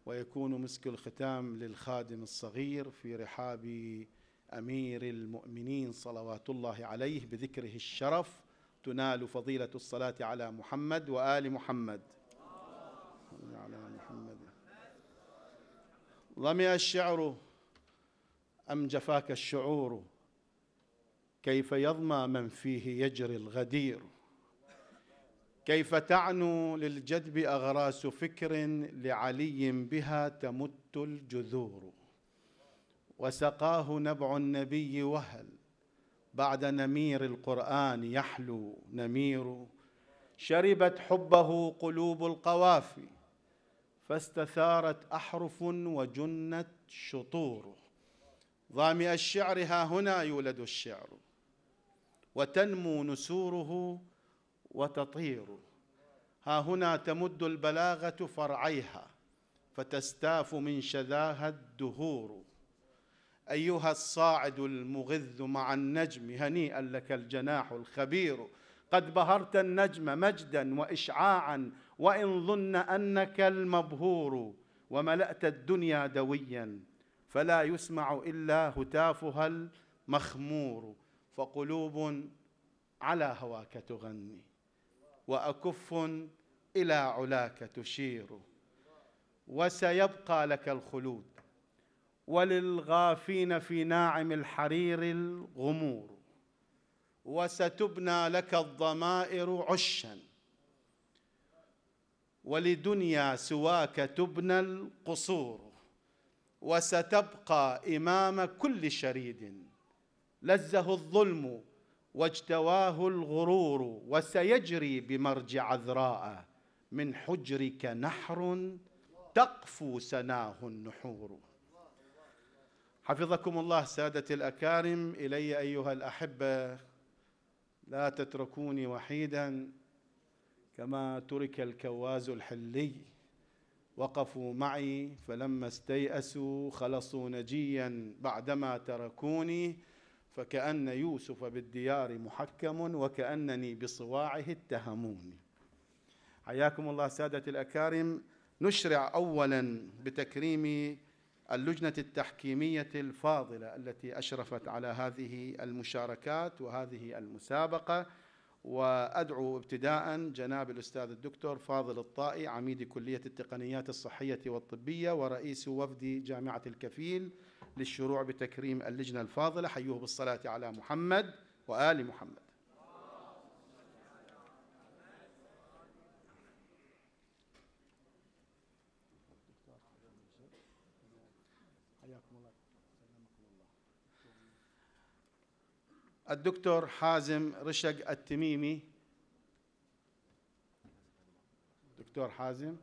ويكون مسك الختام للخادم الصغير في رحاب امير المؤمنين صلوات الله عليه بذكره الشرف تنال فضيلة الصلاة على محمد وآل محمد على محمد ظمئ الشعر أم جفاك الشعور كيف يظمى من فيه يجري الغدير كيف تعنو للجدب أغراس فكر لعلي بها تمت الجذور وسقاه نبع النبي وهل بعد نمير القرآن يحلو نمير شربت حبه قلوب القوافي فاستثارت أحرف وجنت شطور ظامئ الشعر ها هنا يولد الشعر وتنمو نسوره وتطير ها هنا تمد البلاغة فرعيها فتستاف من شذاها الدهور ايها الصاعد المغذ مع النجم هنيئا لك الجناح الخبير قد بهرت النجم مجدا واشعاعا وان ظن انك المبهور وملات الدنيا دويا فلا يسمع الا هتافها المخمور فقلوب على هواك تغني واكف الى علاك تشير وسيبقى لك الخلود وللغافين في ناعم الحرير الغمور وستبنى لك الضمائر عشا ولدنيا سواك تبنى القصور وستبقى امام كل شريد لزه الظلم واجتواه الغرور وسيجري بمرج عذراء من حجرك نحر تقفو سناه النحور حفظكم الله سادتي الأكارم إلي أيها الأحبة لا تتركوني وحيدا كما ترك الكواز الحلي وقفوا معي فلما استيأسوا خلصوا نجيا بعدما تركوني فكأن يوسف بالديار محكم وكأنني بصواعه اتهموني حياكم الله سادة الأكارم نشرع أولا بتكريم اللجنة التحكيمية الفاضلة التي أشرفت على هذه المشاركات وهذه المسابقة وأدعو ابتداء جناب الأستاذ الدكتور فاضل الطائي عميد كلية التقنيات الصحية والطبية ورئيس وفد جامعة الكفيل للشروع بتكريم اللجنة الفاضلة حيوه بالصلاة على محمد وآل محمد الدكتور حازم رشق التميمي دكتور حازم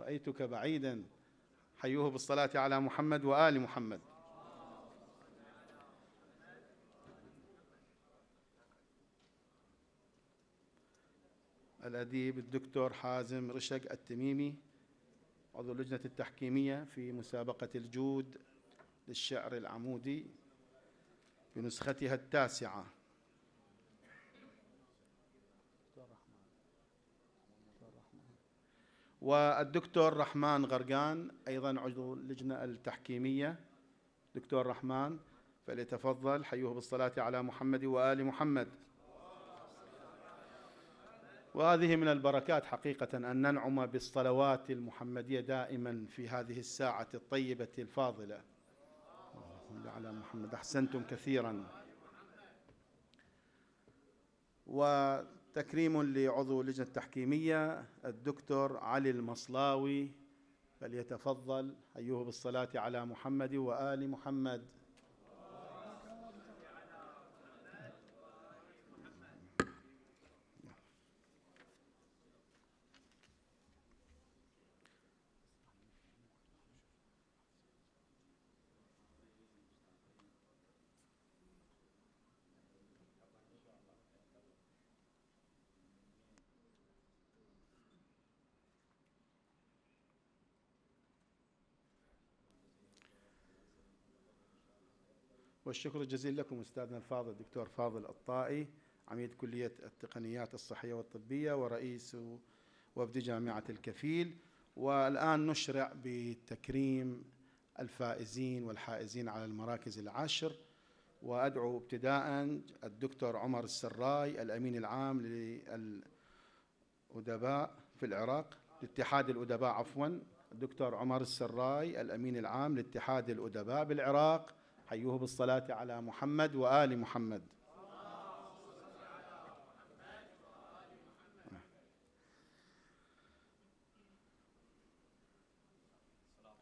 رأيتك بعيدا حيوه بالصلاة على محمد وآل محمد الأديب الدكتور حازم رشق التميمي عضو اللجنة التحكيمية في مسابقة الجود للشعر العمودي بنسختها التاسعة والدكتور رحمن غرقان أيضا عضو اللجنة التحكيمية دكتور رحمن فليتفضل حيوه بالصلاة على محمد وآل محمد وهذه من البركات حقيقة أن ننعم بالصلوات المحمدية دائما في هذه الساعة الطيبة الفاضلة صل على محمد احسنتم كثيرا وتكريم لعضو اللجنه التحكيميه الدكتور علي المصلاوي فليتفضل ايوه بالصلاه على محمد وال محمد والشكر الجزيل لكم أستاذنا الفاضل الدكتور فاضل الطائي عميد كلية التقنيات الصحية والطبية ورئيس وفد جامعة الكفيل والآن نشرع بتكريم الفائزين والحائزين على المراكز العشر وأدعو ابتداء الدكتور عمر السراي الأمين العام للأدباء في العراق لاتحاد الأدباء عفوا الدكتور عمر السراي الأمين العام لاتحاد الأدباء بالعراق حيوه بالصلاة على محمد وآل محمد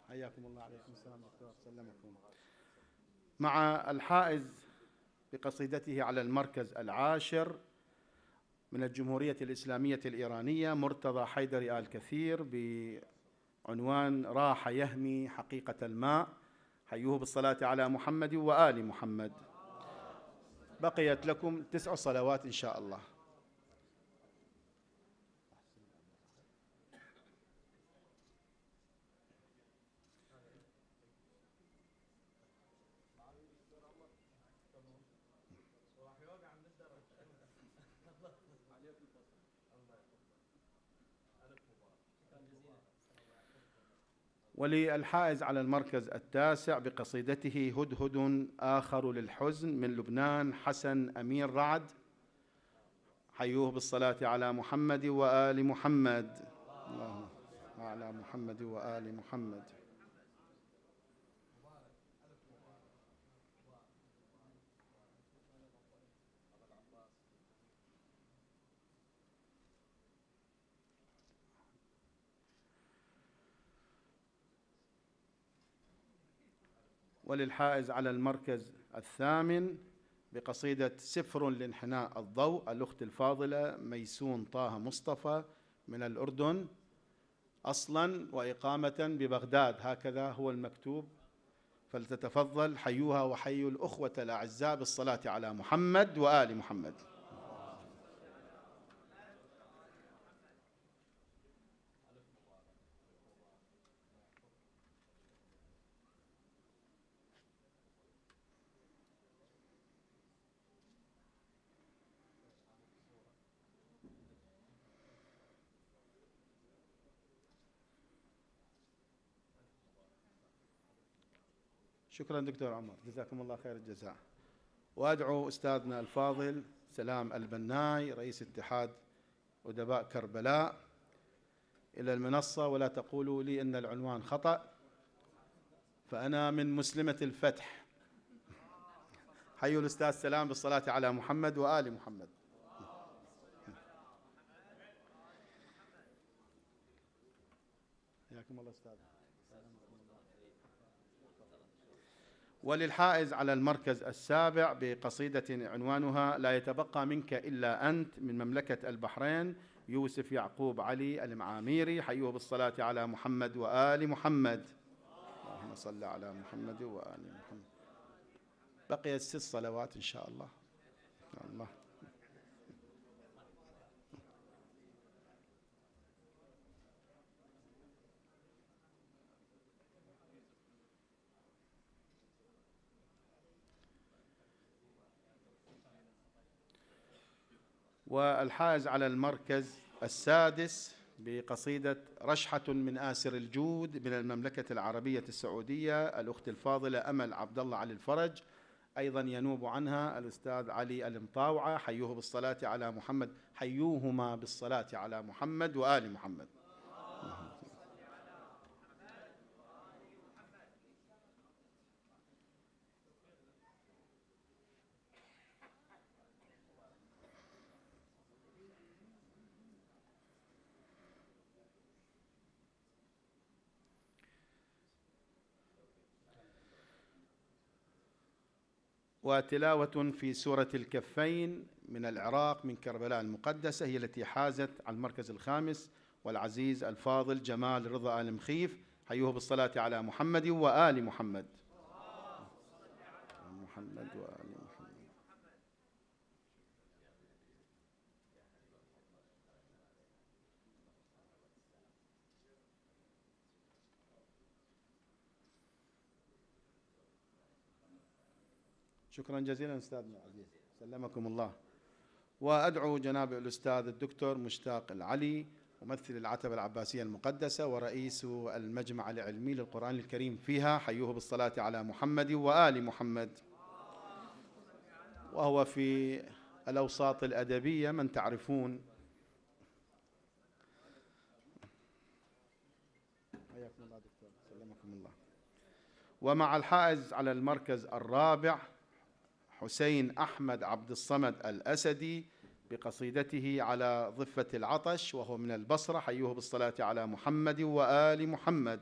حياكم الله عليكم السلام ورحمة سلمكم مع الحائز بقصيدته على المركز العاشر من الجمهورية الإسلامية الإيرانية مرتضى حيدر آل كثير بعنوان راح يهمي حقيقة الماء حيوه بالصلاة على محمد وآل محمد بقيت لكم تسع صلوات إن شاء الله وللحائز على المركز التاسع بقصيدته هدهد آخر للحزن من لبنان حسن أمير رعد حيوه بالصلاة على محمد وآل محمد اللهم على محمد وآل محمد وللحائز على المركز الثامن بقصيدة سفر لانحناء الضوء الأخت الفاضلة ميسون طه مصطفى من الأردن أصلا وإقامة ببغداد هكذا هو المكتوب فلتتفضل حيوها وحيوا الأخوة الأعزاء بالصلاة على محمد وآل محمد شكرا دكتور عمر جزاكم الله خير الجزاء وادعو استاذنا الفاضل سلام البناي رئيس اتحاد ادباء كربلاء الى المنصه ولا تقولوا لي ان العنوان خطا فانا من مسلمه الفتح حيوا الاستاذ سلام بالصلاه على محمد وال محمد حياكم الله استاذ وللحائز على المركز السابع بقصيدة عنوانها لا يتبقى منك إلا أنت من مملكة البحرين يوسف يعقوب علي المعاميري حيوه بالصلاة على محمد وآل محمد اللهم صل على محمد وآل محمد بقيت ست صلوات إن شاء الله الله والحائز على المركز السادس بقصيدة رشحة من آسر الجود من المملكة العربية السعودية الأخت الفاضلة أمل عبد الله علي الفرج أيضا ينوب عنها الأستاذ علي المطاوعة حيوه بالصلاة على محمد حيوهما بالصلاة على محمد وآل محمد وتلاوة في سورة الكفين من العراق من كربلاء المقدسة هي التي حازت على المركز الخامس والعزيز الفاضل جمال رضا آل مخيف حيوه بالصلاة على محمد وآل محمد شكرا جزيلا أستاذنا نعم. العزيز سلمكم الله وأدعو جناب الأستاذ الدكتور مشتاق العلي ممثل العتبة العباسية المقدسة ورئيس المجمع العلمي للقرآن الكريم فيها حيوه بالصلاة على محمد وآل محمد وهو في الأوساط الأدبية من تعرفون حياكم الله دكتور سلمكم الله ومع الحائز على المركز الرابع حسين أحمد عبد الصمد الأسدي بقصيدته على ضفة العطش وهو من البصرة حيوه بالصلاة على محمد وآل محمد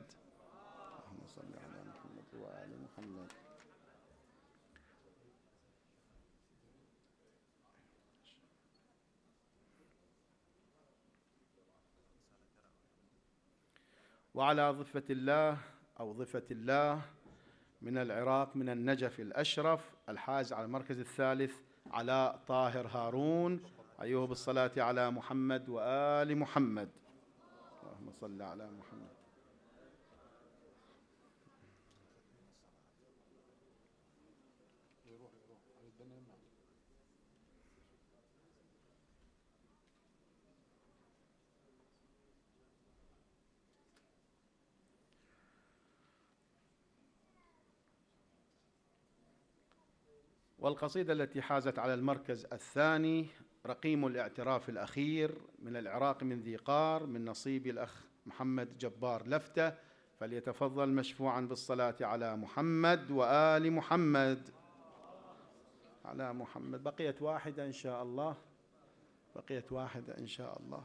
اللهم صل على محمد وآل محمد وعلى ضفة الله أو ضفة الله من العراق من النجف الأشرف الحاز على المركز الثالث علاء طاهر هارون أيوه بالصلاة على محمد وآل محمد اللهم صل على محمد والقصيدة التي حازت على المركز الثاني رقيم الاعتراف الأخير من العراق من ذي قار من نصيب الأخ محمد جبار لفتة فليتفضل مشفوعا بالصلاة على محمد وآل محمد على محمد بقيت واحدة إن شاء الله بقيت واحدة إن شاء الله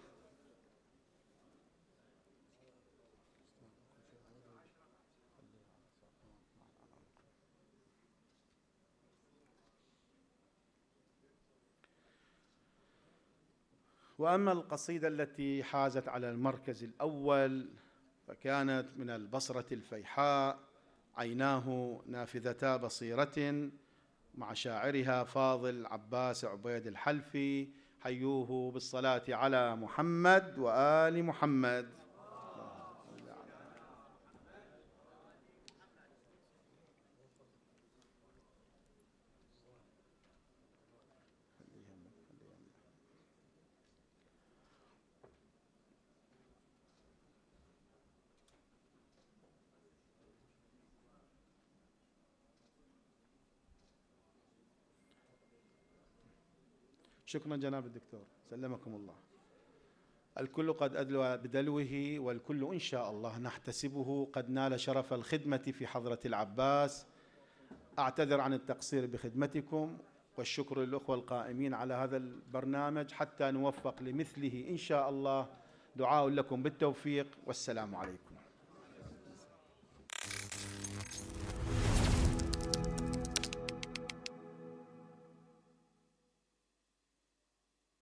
واما القصيده التي حازت على المركز الاول فكانت من البصره الفيحاء عيناه نافذتا بصيره مع شاعرها فاضل عباس عبيد الحلفي حيوه بالصلاه على محمد وال محمد شكرا جناب الدكتور سلمكم الله الكل قد أدلى بدلوه والكل إن شاء الله نحتسبه قد نال شرف الخدمة في حضرة العباس أعتذر عن التقصير بخدمتكم والشكر للأخوة القائمين على هذا البرنامج حتى نوفق لمثله إن شاء الله دعاء لكم بالتوفيق والسلام عليكم